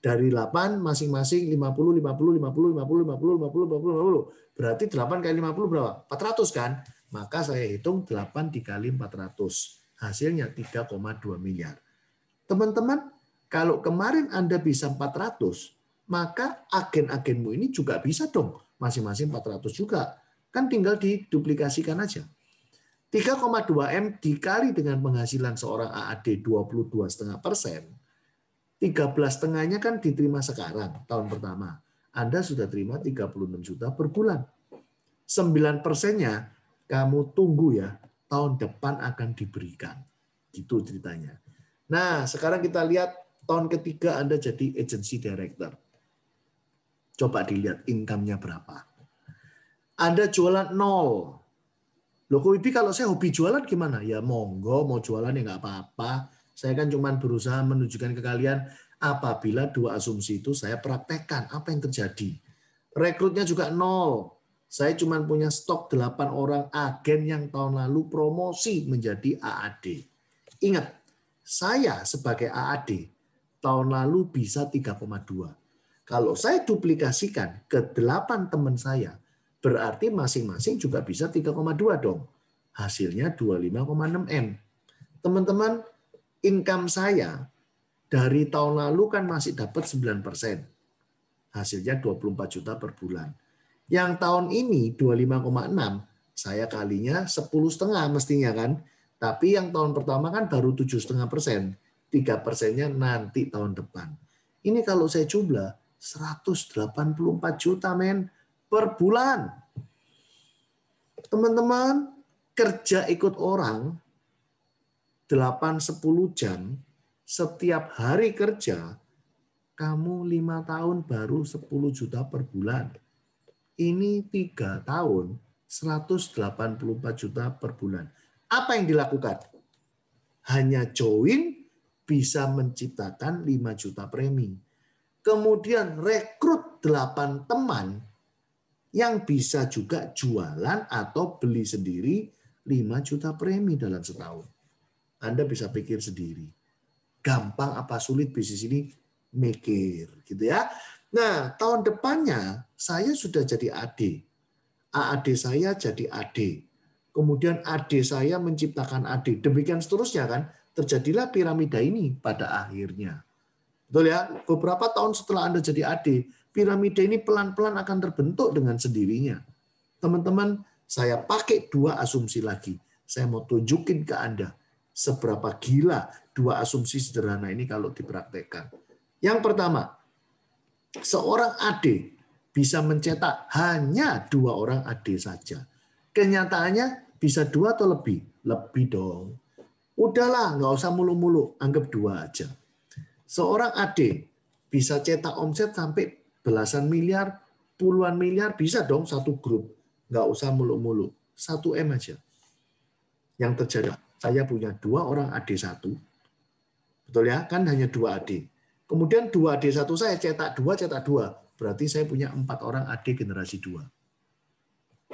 Dari 8 masing-masing 50, 50, 50, 50, 50, 50, 50, 50. Berarti 8 kali 50 berapa? 400 kan? Maka saya hitung 8 dikali 400. Hasilnya 3,2 miliar. Teman-teman, kalau kemarin Anda bisa 400, maka agen-agenmu ini juga bisa dong masing-masing 400 juga. Kan tinggal diduplikasikan aja. 3,2 M dikali dengan penghasilan seorang AAD 22,5 persen, 13 setengahnya kan diterima sekarang, tahun pertama. Anda sudah terima 36 juta per bulan. 9 persennya kamu tunggu ya, tahun depan akan diberikan. Gitu ceritanya. Nah, sekarang kita lihat tahun ketiga Anda jadi agency director Coba dilihat income-nya berapa. Anda jualan nol. Loh kok kalau saya hobi jualan gimana? Ya monggo mau jualan ya nggak apa-apa. Saya kan cuma berusaha menunjukkan ke kalian apabila dua asumsi itu saya praktekkan apa yang terjadi. Rekrutnya juga nol. Saya cuma punya stok 8 orang agen yang tahun lalu promosi menjadi AAD. Ingat, saya sebagai AAD tahun lalu bisa 3,2. Kalau saya duplikasikan ke delapan teman saya, berarti masing-masing juga bisa 3,2 dong. Hasilnya 25,6 M. Teman-teman, income saya dari tahun lalu kan masih dapat 9 persen. Hasilnya 24 juta per bulan. Yang tahun ini 25,6, saya kalinya 10 setengah mestinya kan. Tapi yang tahun pertama kan baru setengah persen. 3 persennya nanti tahun depan. Ini kalau saya jumlah, 184 juta men per bulan. Teman-teman, kerja ikut orang 8-10 jam setiap hari kerja, kamu lima tahun baru 10 juta per bulan. Ini tiga tahun 184 juta per bulan. Apa yang dilakukan? Hanya join bisa menciptakan 5 juta premi kemudian rekrut delapan teman yang bisa juga jualan atau beli sendiri 5 juta premi dalam setahun. Anda bisa pikir sendiri. Gampang apa sulit bisnis ini? Mikir gitu ya. Nah, tahun depannya saya sudah jadi AD. AAD saya jadi AD. Kemudian AD saya menciptakan AD. Demikian seterusnya kan. Terjadilah piramida ini pada akhirnya. Betul ya, beberapa tahun setelah Anda jadi AD, piramida ini pelan-pelan akan terbentuk dengan sendirinya. Teman-teman, saya pakai dua asumsi lagi. Saya mau tunjukin ke Anda seberapa gila dua asumsi sederhana ini kalau dipraktekkan. Yang pertama, seorang AD bisa mencetak hanya dua orang AD saja. Kenyataannya bisa dua atau lebih? Lebih dong. Udahlah, nggak usah mulu-mulu, anggap dua aja. Seorang AD bisa cetak omset sampai belasan miliar, puluhan miliar, bisa dong satu grup. Nggak usah mulu-mulu. Satu M aja. Yang terjadi, saya punya dua orang AD satu. Betul ya? Kan hanya dua AD. Kemudian dua AD satu saya cetak dua, cetak dua. Berarti saya punya empat orang AD generasi dua.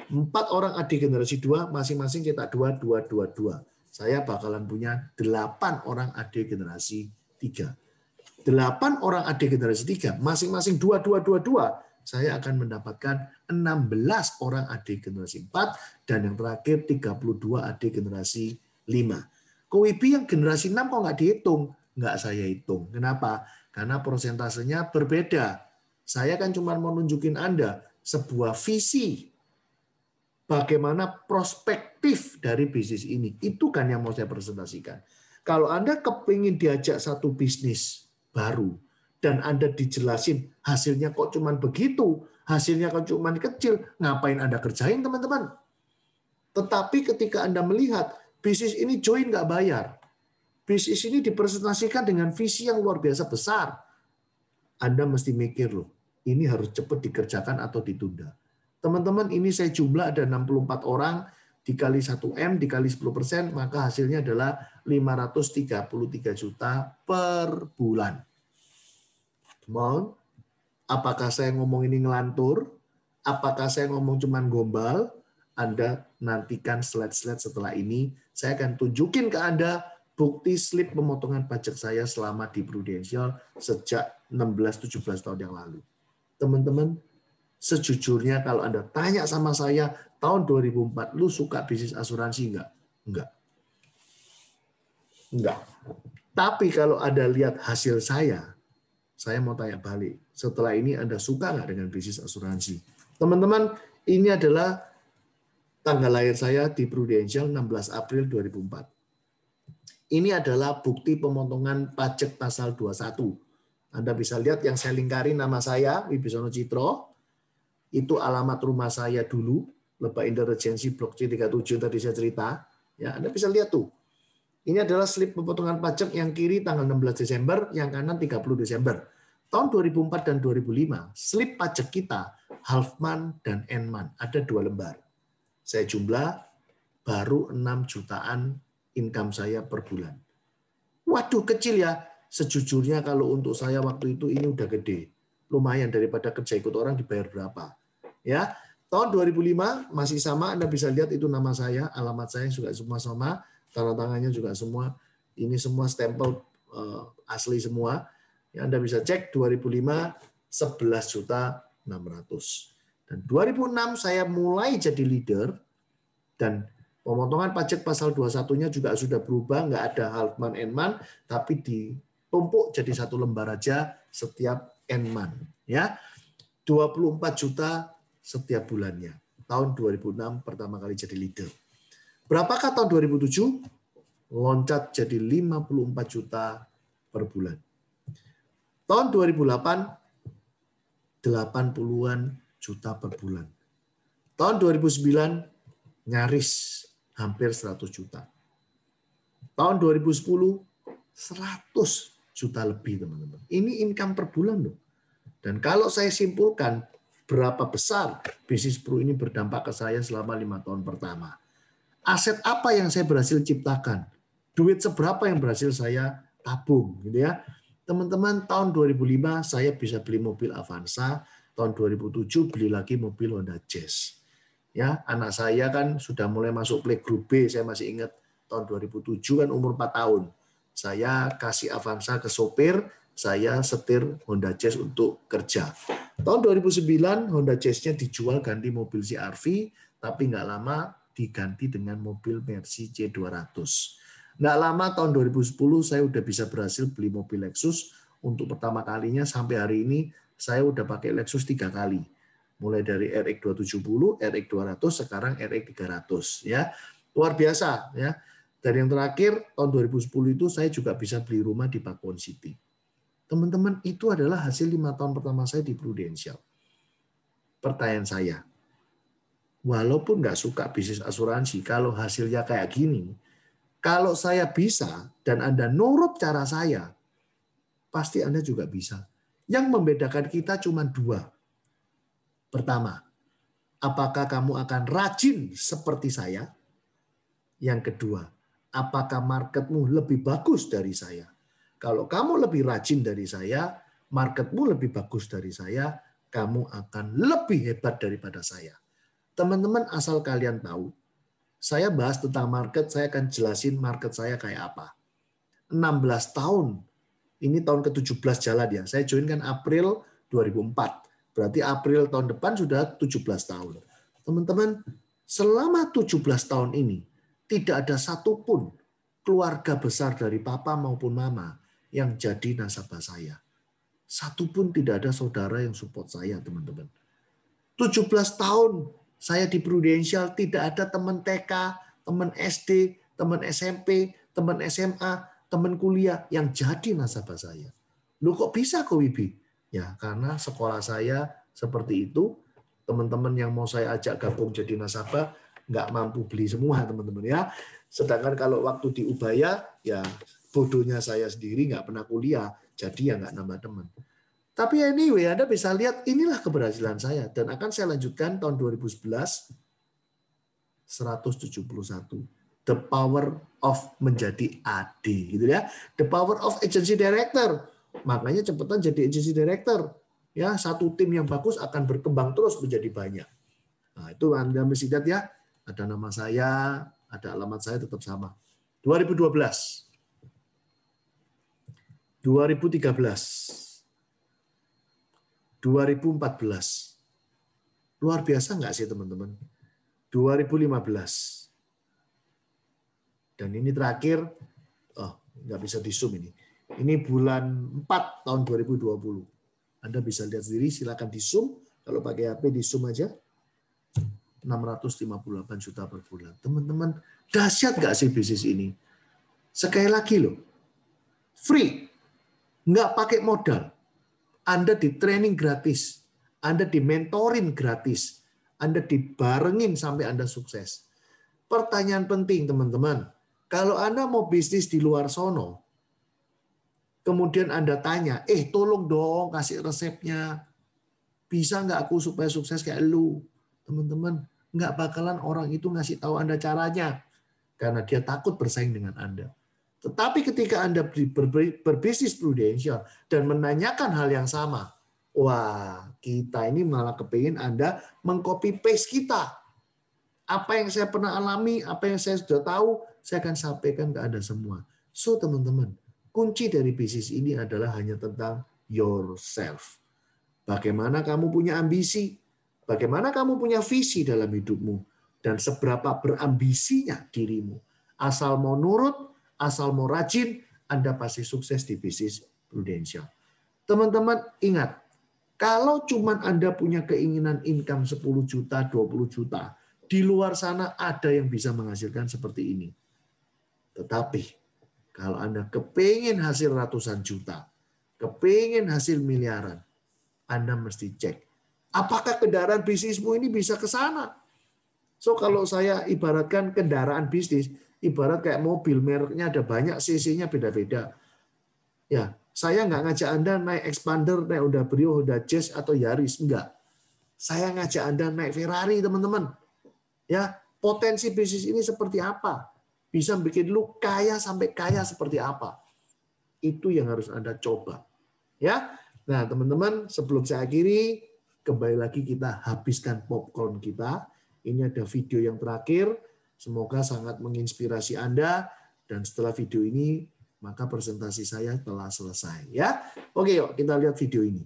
Empat orang AD generasi dua, masing-masing cetak dua, dua, dua, dua. Saya bakalan punya delapan orang AD generasi tiga 8 orang adik generasi 3, masing-masing 2, 2, 2, 2, saya akan mendapatkan 16 orang adik generasi 4, dan yang terakhir 32 adik generasi 5. Kowipi yang generasi 6 kok nggak dihitung? Nggak saya hitung. Kenapa? Karena prosentasenya berbeda. Saya kan cuma mau nunjukin Anda sebuah visi bagaimana prospektif dari bisnis ini. Itu kan yang mau saya presentasikan. Kalau Anda kepingin diajak satu bisnis, baru dan Anda dijelasin hasilnya kok cuman begitu, hasilnya kok cuman kecil, ngapain Anda kerjain teman-teman? Tetapi ketika Anda melihat bisnis ini join nggak bayar, bisnis ini dipresentasikan dengan visi yang luar biasa besar, Anda mesti mikir loh, ini harus cepat dikerjakan atau ditunda. Teman-teman, ini saya jumlah ada 64 orang, dikali 1M dikali 10%, maka hasilnya adalah 533 juta per bulan. Mau apakah saya ngomong ini ngelantur? Apakah saya ngomong cuman gombal? Anda nantikan slide-slide setelah ini. Saya akan tunjukin ke Anda bukti slip pemotongan pajak saya selama di Prudential sejak 16-17 tahun yang lalu. Teman-teman, sejujurnya kalau Anda tanya sama saya, tahun 2004 lu suka bisnis asuransi enggak? Enggak. Enggak. Tapi kalau ada lihat hasil saya, saya mau tanya balik. Setelah ini Anda suka nggak dengan bisnis asuransi? Teman-teman, ini adalah tanggal lahir saya di Prudential 16 April 2004. Ini adalah bukti pemotongan pajak pasal 21. Anda bisa lihat yang saya lingkari nama saya, Wibisono Citro. Itu alamat rumah saya dulu. Lebah Intelijensi Blok C37 tadi saya cerita, ya Anda bisa lihat tuh. Ini adalah slip pemotongan pajak yang kiri tanggal 16 Desember, yang kanan 30 Desember. Tahun 2004 dan 2005, slip pajak kita Halfman dan Enman ada dua lembar. Saya jumlah baru 6 jutaan income saya per bulan. Waduh kecil ya. Sejujurnya kalau untuk saya waktu itu ini udah gede. Lumayan daripada kerja ikut orang dibayar berapa. Ya, Tahun 2005 masih sama, Anda bisa lihat itu nama saya, alamat saya juga semua sama, tanda tangannya juga semua. Ini semua stempel uh, asli semua. Ya, Anda bisa cek 2005 11 juta 600. Dan 2006 saya mulai jadi leader dan pemotongan pajak pasal 21-nya juga sudah berubah, nggak ada Halfman man tapi ditumpuk jadi satu lembar aja setiap man. Ya, 24 juta setiap bulannya. Tahun 2006 pertama kali jadi leader. Berapakah tahun 2007? Loncat jadi 54 juta per bulan. Tahun 2008 80-an juta per bulan. Tahun 2009 nyaris hampir 100 juta. Tahun 2010 100 juta lebih teman-teman. Ini income per bulan loh. Dan kalau saya simpulkan berapa besar bisnis pro ini berdampak ke saya selama lima tahun pertama. Aset apa yang saya berhasil ciptakan? Duit seberapa yang berhasil saya tabung, gitu ya. Teman-teman, tahun 2005 saya bisa beli mobil Avanza, tahun 2007 beli lagi mobil Honda Jazz. Ya, anak saya kan sudah mulai masuk playgroup B, saya masih ingat tahun 2007 kan umur 4 tahun. Saya kasih Avanza ke sopir, saya setir Honda Jazz untuk kerja. Tahun 2009 Honda Jazz-nya dijual ganti mobil CRV, tapi nggak lama diganti dengan mobil Mercy C200. Nggak lama tahun 2010 saya udah bisa berhasil beli mobil Lexus. Untuk pertama kalinya sampai hari ini saya udah pakai Lexus tiga kali. Mulai dari RX 270, RX 200, sekarang RX 300. Ya. Luar biasa. ya. Dan yang terakhir, tahun 2010 itu saya juga bisa beli rumah di Pakuan City Teman-teman, itu adalah hasil lima tahun pertama saya di Prudential. Pertanyaan saya, walaupun nggak suka bisnis asuransi, kalau hasilnya kayak gini, kalau saya bisa dan Anda nurut cara saya, pasti Anda juga bisa. Yang membedakan kita cuma dua. Pertama, apakah kamu akan rajin seperti saya? Yang kedua, apakah marketmu lebih bagus dari saya? Kalau kamu lebih rajin dari saya, marketmu lebih bagus dari saya, kamu akan lebih hebat daripada saya. Teman-teman asal kalian tahu, saya bahas tentang market, saya akan jelasin market saya kayak apa. 16 tahun, ini tahun ke-17 jalan ya. Saya join kan April 2004. Berarti April tahun depan sudah 17 tahun. Teman-teman, selama 17 tahun ini, tidak ada satupun keluarga besar dari papa maupun mama yang jadi nasabah saya. Satupun tidak ada saudara yang support saya, teman-teman. 17 tahun saya di Prudential tidak ada teman TK, teman SD, teman SMP, teman SMA, teman kuliah yang jadi nasabah saya. Lu kok bisa kok Wibi? Ya, karena sekolah saya seperti itu, teman-teman yang mau saya ajak gabung jadi nasabah nggak mampu beli semua teman-teman ya. Sedangkan kalau waktu di Ubaya ya bodohnya saya sendiri nggak pernah kuliah, jadi ya nggak nambah teman. Tapi anyway, Anda bisa lihat inilah keberhasilan saya dan akan saya lanjutkan tahun 2011 171 the power of menjadi AD gitu ya. The power of agency director. Makanya cepetan jadi agency director. Ya, satu tim yang bagus akan berkembang terus menjadi banyak. Nah, itu Anda mesti lihat ya. Ada nama saya, ada alamat saya tetap sama. 2012 2013, 2014. Luar biasa nggak sih teman-teman? 2015. Dan ini terakhir, oh, nggak bisa di zoom ini. Ini bulan 4 tahun 2020. Anda bisa lihat sendiri, silakan di zoom. Kalau pakai HP di zoom aja. 658 juta per bulan. Teman-teman, dahsyat nggak sih bisnis ini? Sekali lagi loh, free. Nggak pakai modal. Anda di training gratis. Anda di mentoring gratis. Anda dibarengin sampai Anda sukses. Pertanyaan penting teman-teman. Kalau Anda mau bisnis di luar sono, kemudian Anda tanya, eh tolong dong kasih resepnya. Bisa nggak aku supaya sukses kayak lu? Teman-teman, nggak bakalan orang itu ngasih tahu Anda caranya. Karena dia takut bersaing dengan Anda. Tetapi ketika Anda berbisnis prudensial dan menanyakan hal yang sama, wah kita ini malah kepingin Anda mengcopy paste kita. Apa yang saya pernah alami, apa yang saya sudah tahu, saya akan sampaikan ke Anda semua. So teman-teman, kunci dari bisnis ini adalah hanya tentang yourself. Bagaimana kamu punya ambisi, bagaimana kamu punya visi dalam hidupmu, dan seberapa berambisinya dirimu. Asal mau nurut, Asal mau rajin, Anda pasti sukses di bisnis prudensial. Teman-teman ingat, kalau cuma Anda punya keinginan income 10 juta, 20 juta, di luar sana ada yang bisa menghasilkan seperti ini. Tetapi kalau Anda kepingin hasil ratusan juta, kepingin hasil miliaran, Anda mesti cek. Apakah kendaraan bisnismu ini bisa ke sana? So kalau saya ibaratkan kendaraan bisnis, ibarat kayak mobil mereknya ada banyak CC-nya beda-beda. Ya, saya nggak ngajak Anda naik Expander, naik Honda Brio, Honda Jazz atau Yaris, enggak. Saya ngajak Anda naik Ferrari, teman-teman. Ya, potensi bisnis ini seperti apa? Bisa bikin lu kaya sampai kaya seperti apa? Itu yang harus Anda coba. Ya. Nah, teman-teman, sebelum saya akhiri, kembali lagi kita habiskan popcorn kita. Ini ada video yang terakhir Semoga sangat menginspirasi Anda dan setelah video ini maka presentasi saya telah selesai ya. Oke, yuk kita lihat video ini.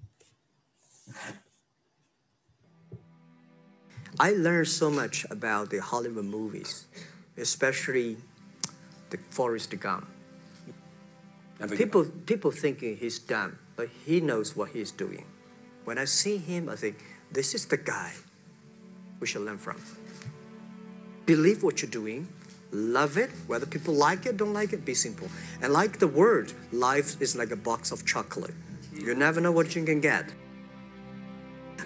I learned so much about the Hollywood movies, especially the Forrest Gump. People people thinking he's dumb, but he knows what he's doing. When I see him, I think this is the guy we should learn from. believe what you're doing, love it, whether people like it, don't like it, be simple. And like the word, life is like a box of chocolate. You never know what you can get.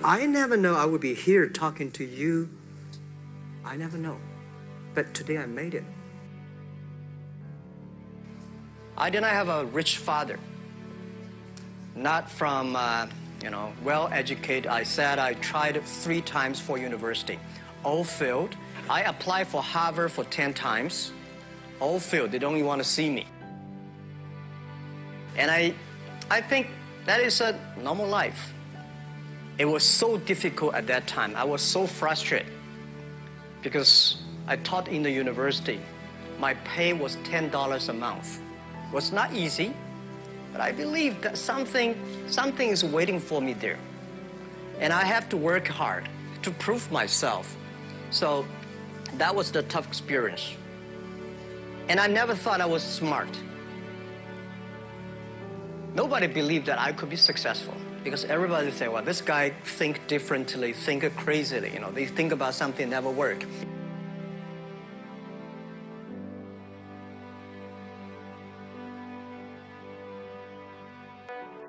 I never know I would be here talking to you. I never know. But today I made it. I did not have a rich father. Not from, uh, you know, well educated. I said I tried three times for university, all failed. I applied for Harvard for 10 times. All failed. They don't even want to see me. And I, I think that is a normal life. It was so difficult at that time. I was so frustrated because I taught in the university. My pay was $10 a month. It was not easy, but I believe that something, something is waiting for me there. And I have to work hard to prove myself. So that was the tough experience. And I never thought I was smart. Nobody believed that I could be successful because everybody said, well, this guy think differently, think crazily, you know, they think about something never work.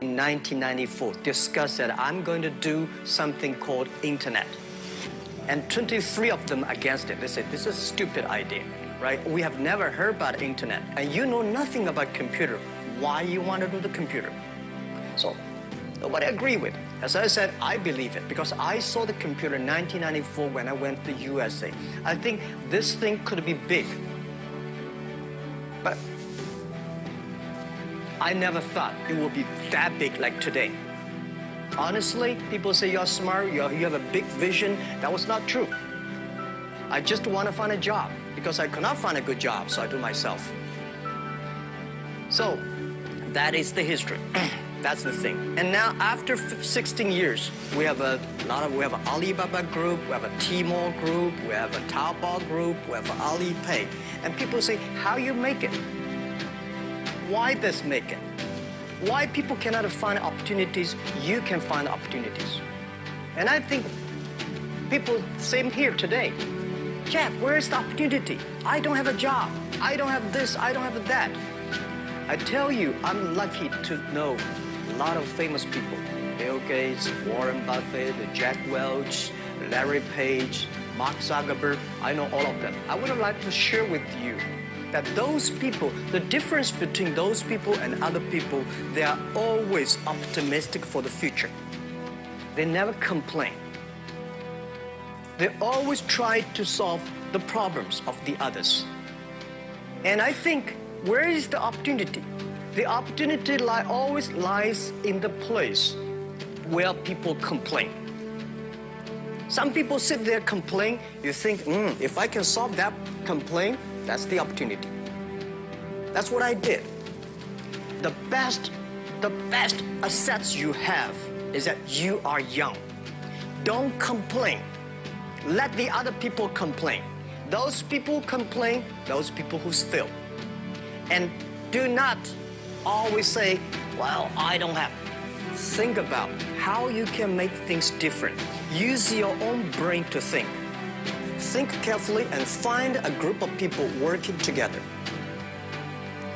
In 1994, discussed that I'm going to do something called internet and 23 of them against it. They said, this is a stupid idea, right? We have never heard about internet, and you know nothing about computer. Why you want to do the computer? So nobody agree with. As I said, I believe it because I saw the computer in 1994 when I went to USA. I think this thing could be big. But I never thought it would be that big like today. Honestly, people say you're smart, you're, you have a big vision. That was not true. I just want to find a job because I could not find a good job, so I do myself. So that is the history. That's the thing. And now, after 16 years, we have a lot of we have an Alibaba group, we have a Tmall group, we have a Taobao group, we have an Alipay, and people say, "How you make it? Why this make it?" Why people cannot find opportunities, you can find opportunities. And I think people, same here today. Jeff, where is the opportunity? I don't have a job. I don't have this, I don't have that. I tell you, I'm lucky to know a lot of famous people. Bill Gates, Warren Buffett, Jack Welch, Larry Page, Mark Zuckerberg. I know all of them. I would like to share with you that those people, the difference between those people and other people, they are always optimistic for the future. They never complain. They always try to solve the problems of the others. And I think, where is the opportunity? The opportunity li always lies in the place where people complain. Some people sit there complain. You think, mm, if I can solve that complaint, that's the opportunity. That's what I did. The best, the best assets you have is that you are young. Don't complain. Let the other people complain. Those people complain, those people who fail. And do not always say, well, I don't have. Think about how you can make things different. Use your own brain to think. Think carefully and find a group of people working together.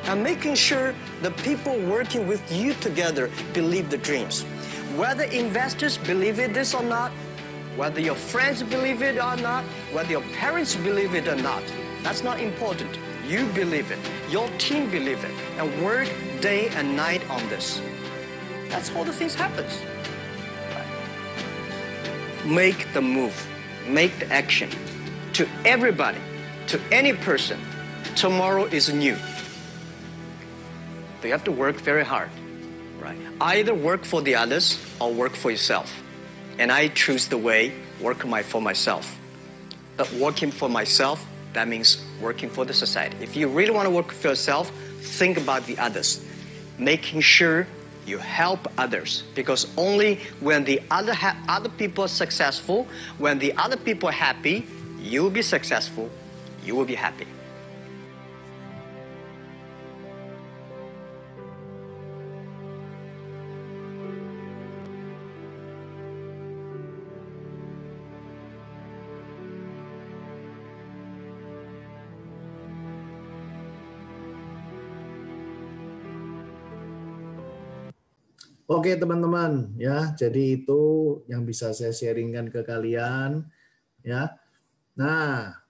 And making sure the people working with you together believe the dreams. Whether investors believe in this or not, whether your friends believe it or not, whether your parents believe it or not, that's not important. You believe it, your team believe it, and work day and night on this. That's how the things happens make the move, make the action. To everybody, to any person, tomorrow is new. But you have to work very hard, right? Either work for the others or work for yourself. And I choose the way work my, for myself. But working for myself, that means working for the society. If you really want to work for yourself, think about the others, making sure you help others because only when the other other people are successful when the other people are happy you will be successful you will be happy Oke teman-teman ya, jadi itu yang bisa saya sharingkan ke kalian ya. Nah,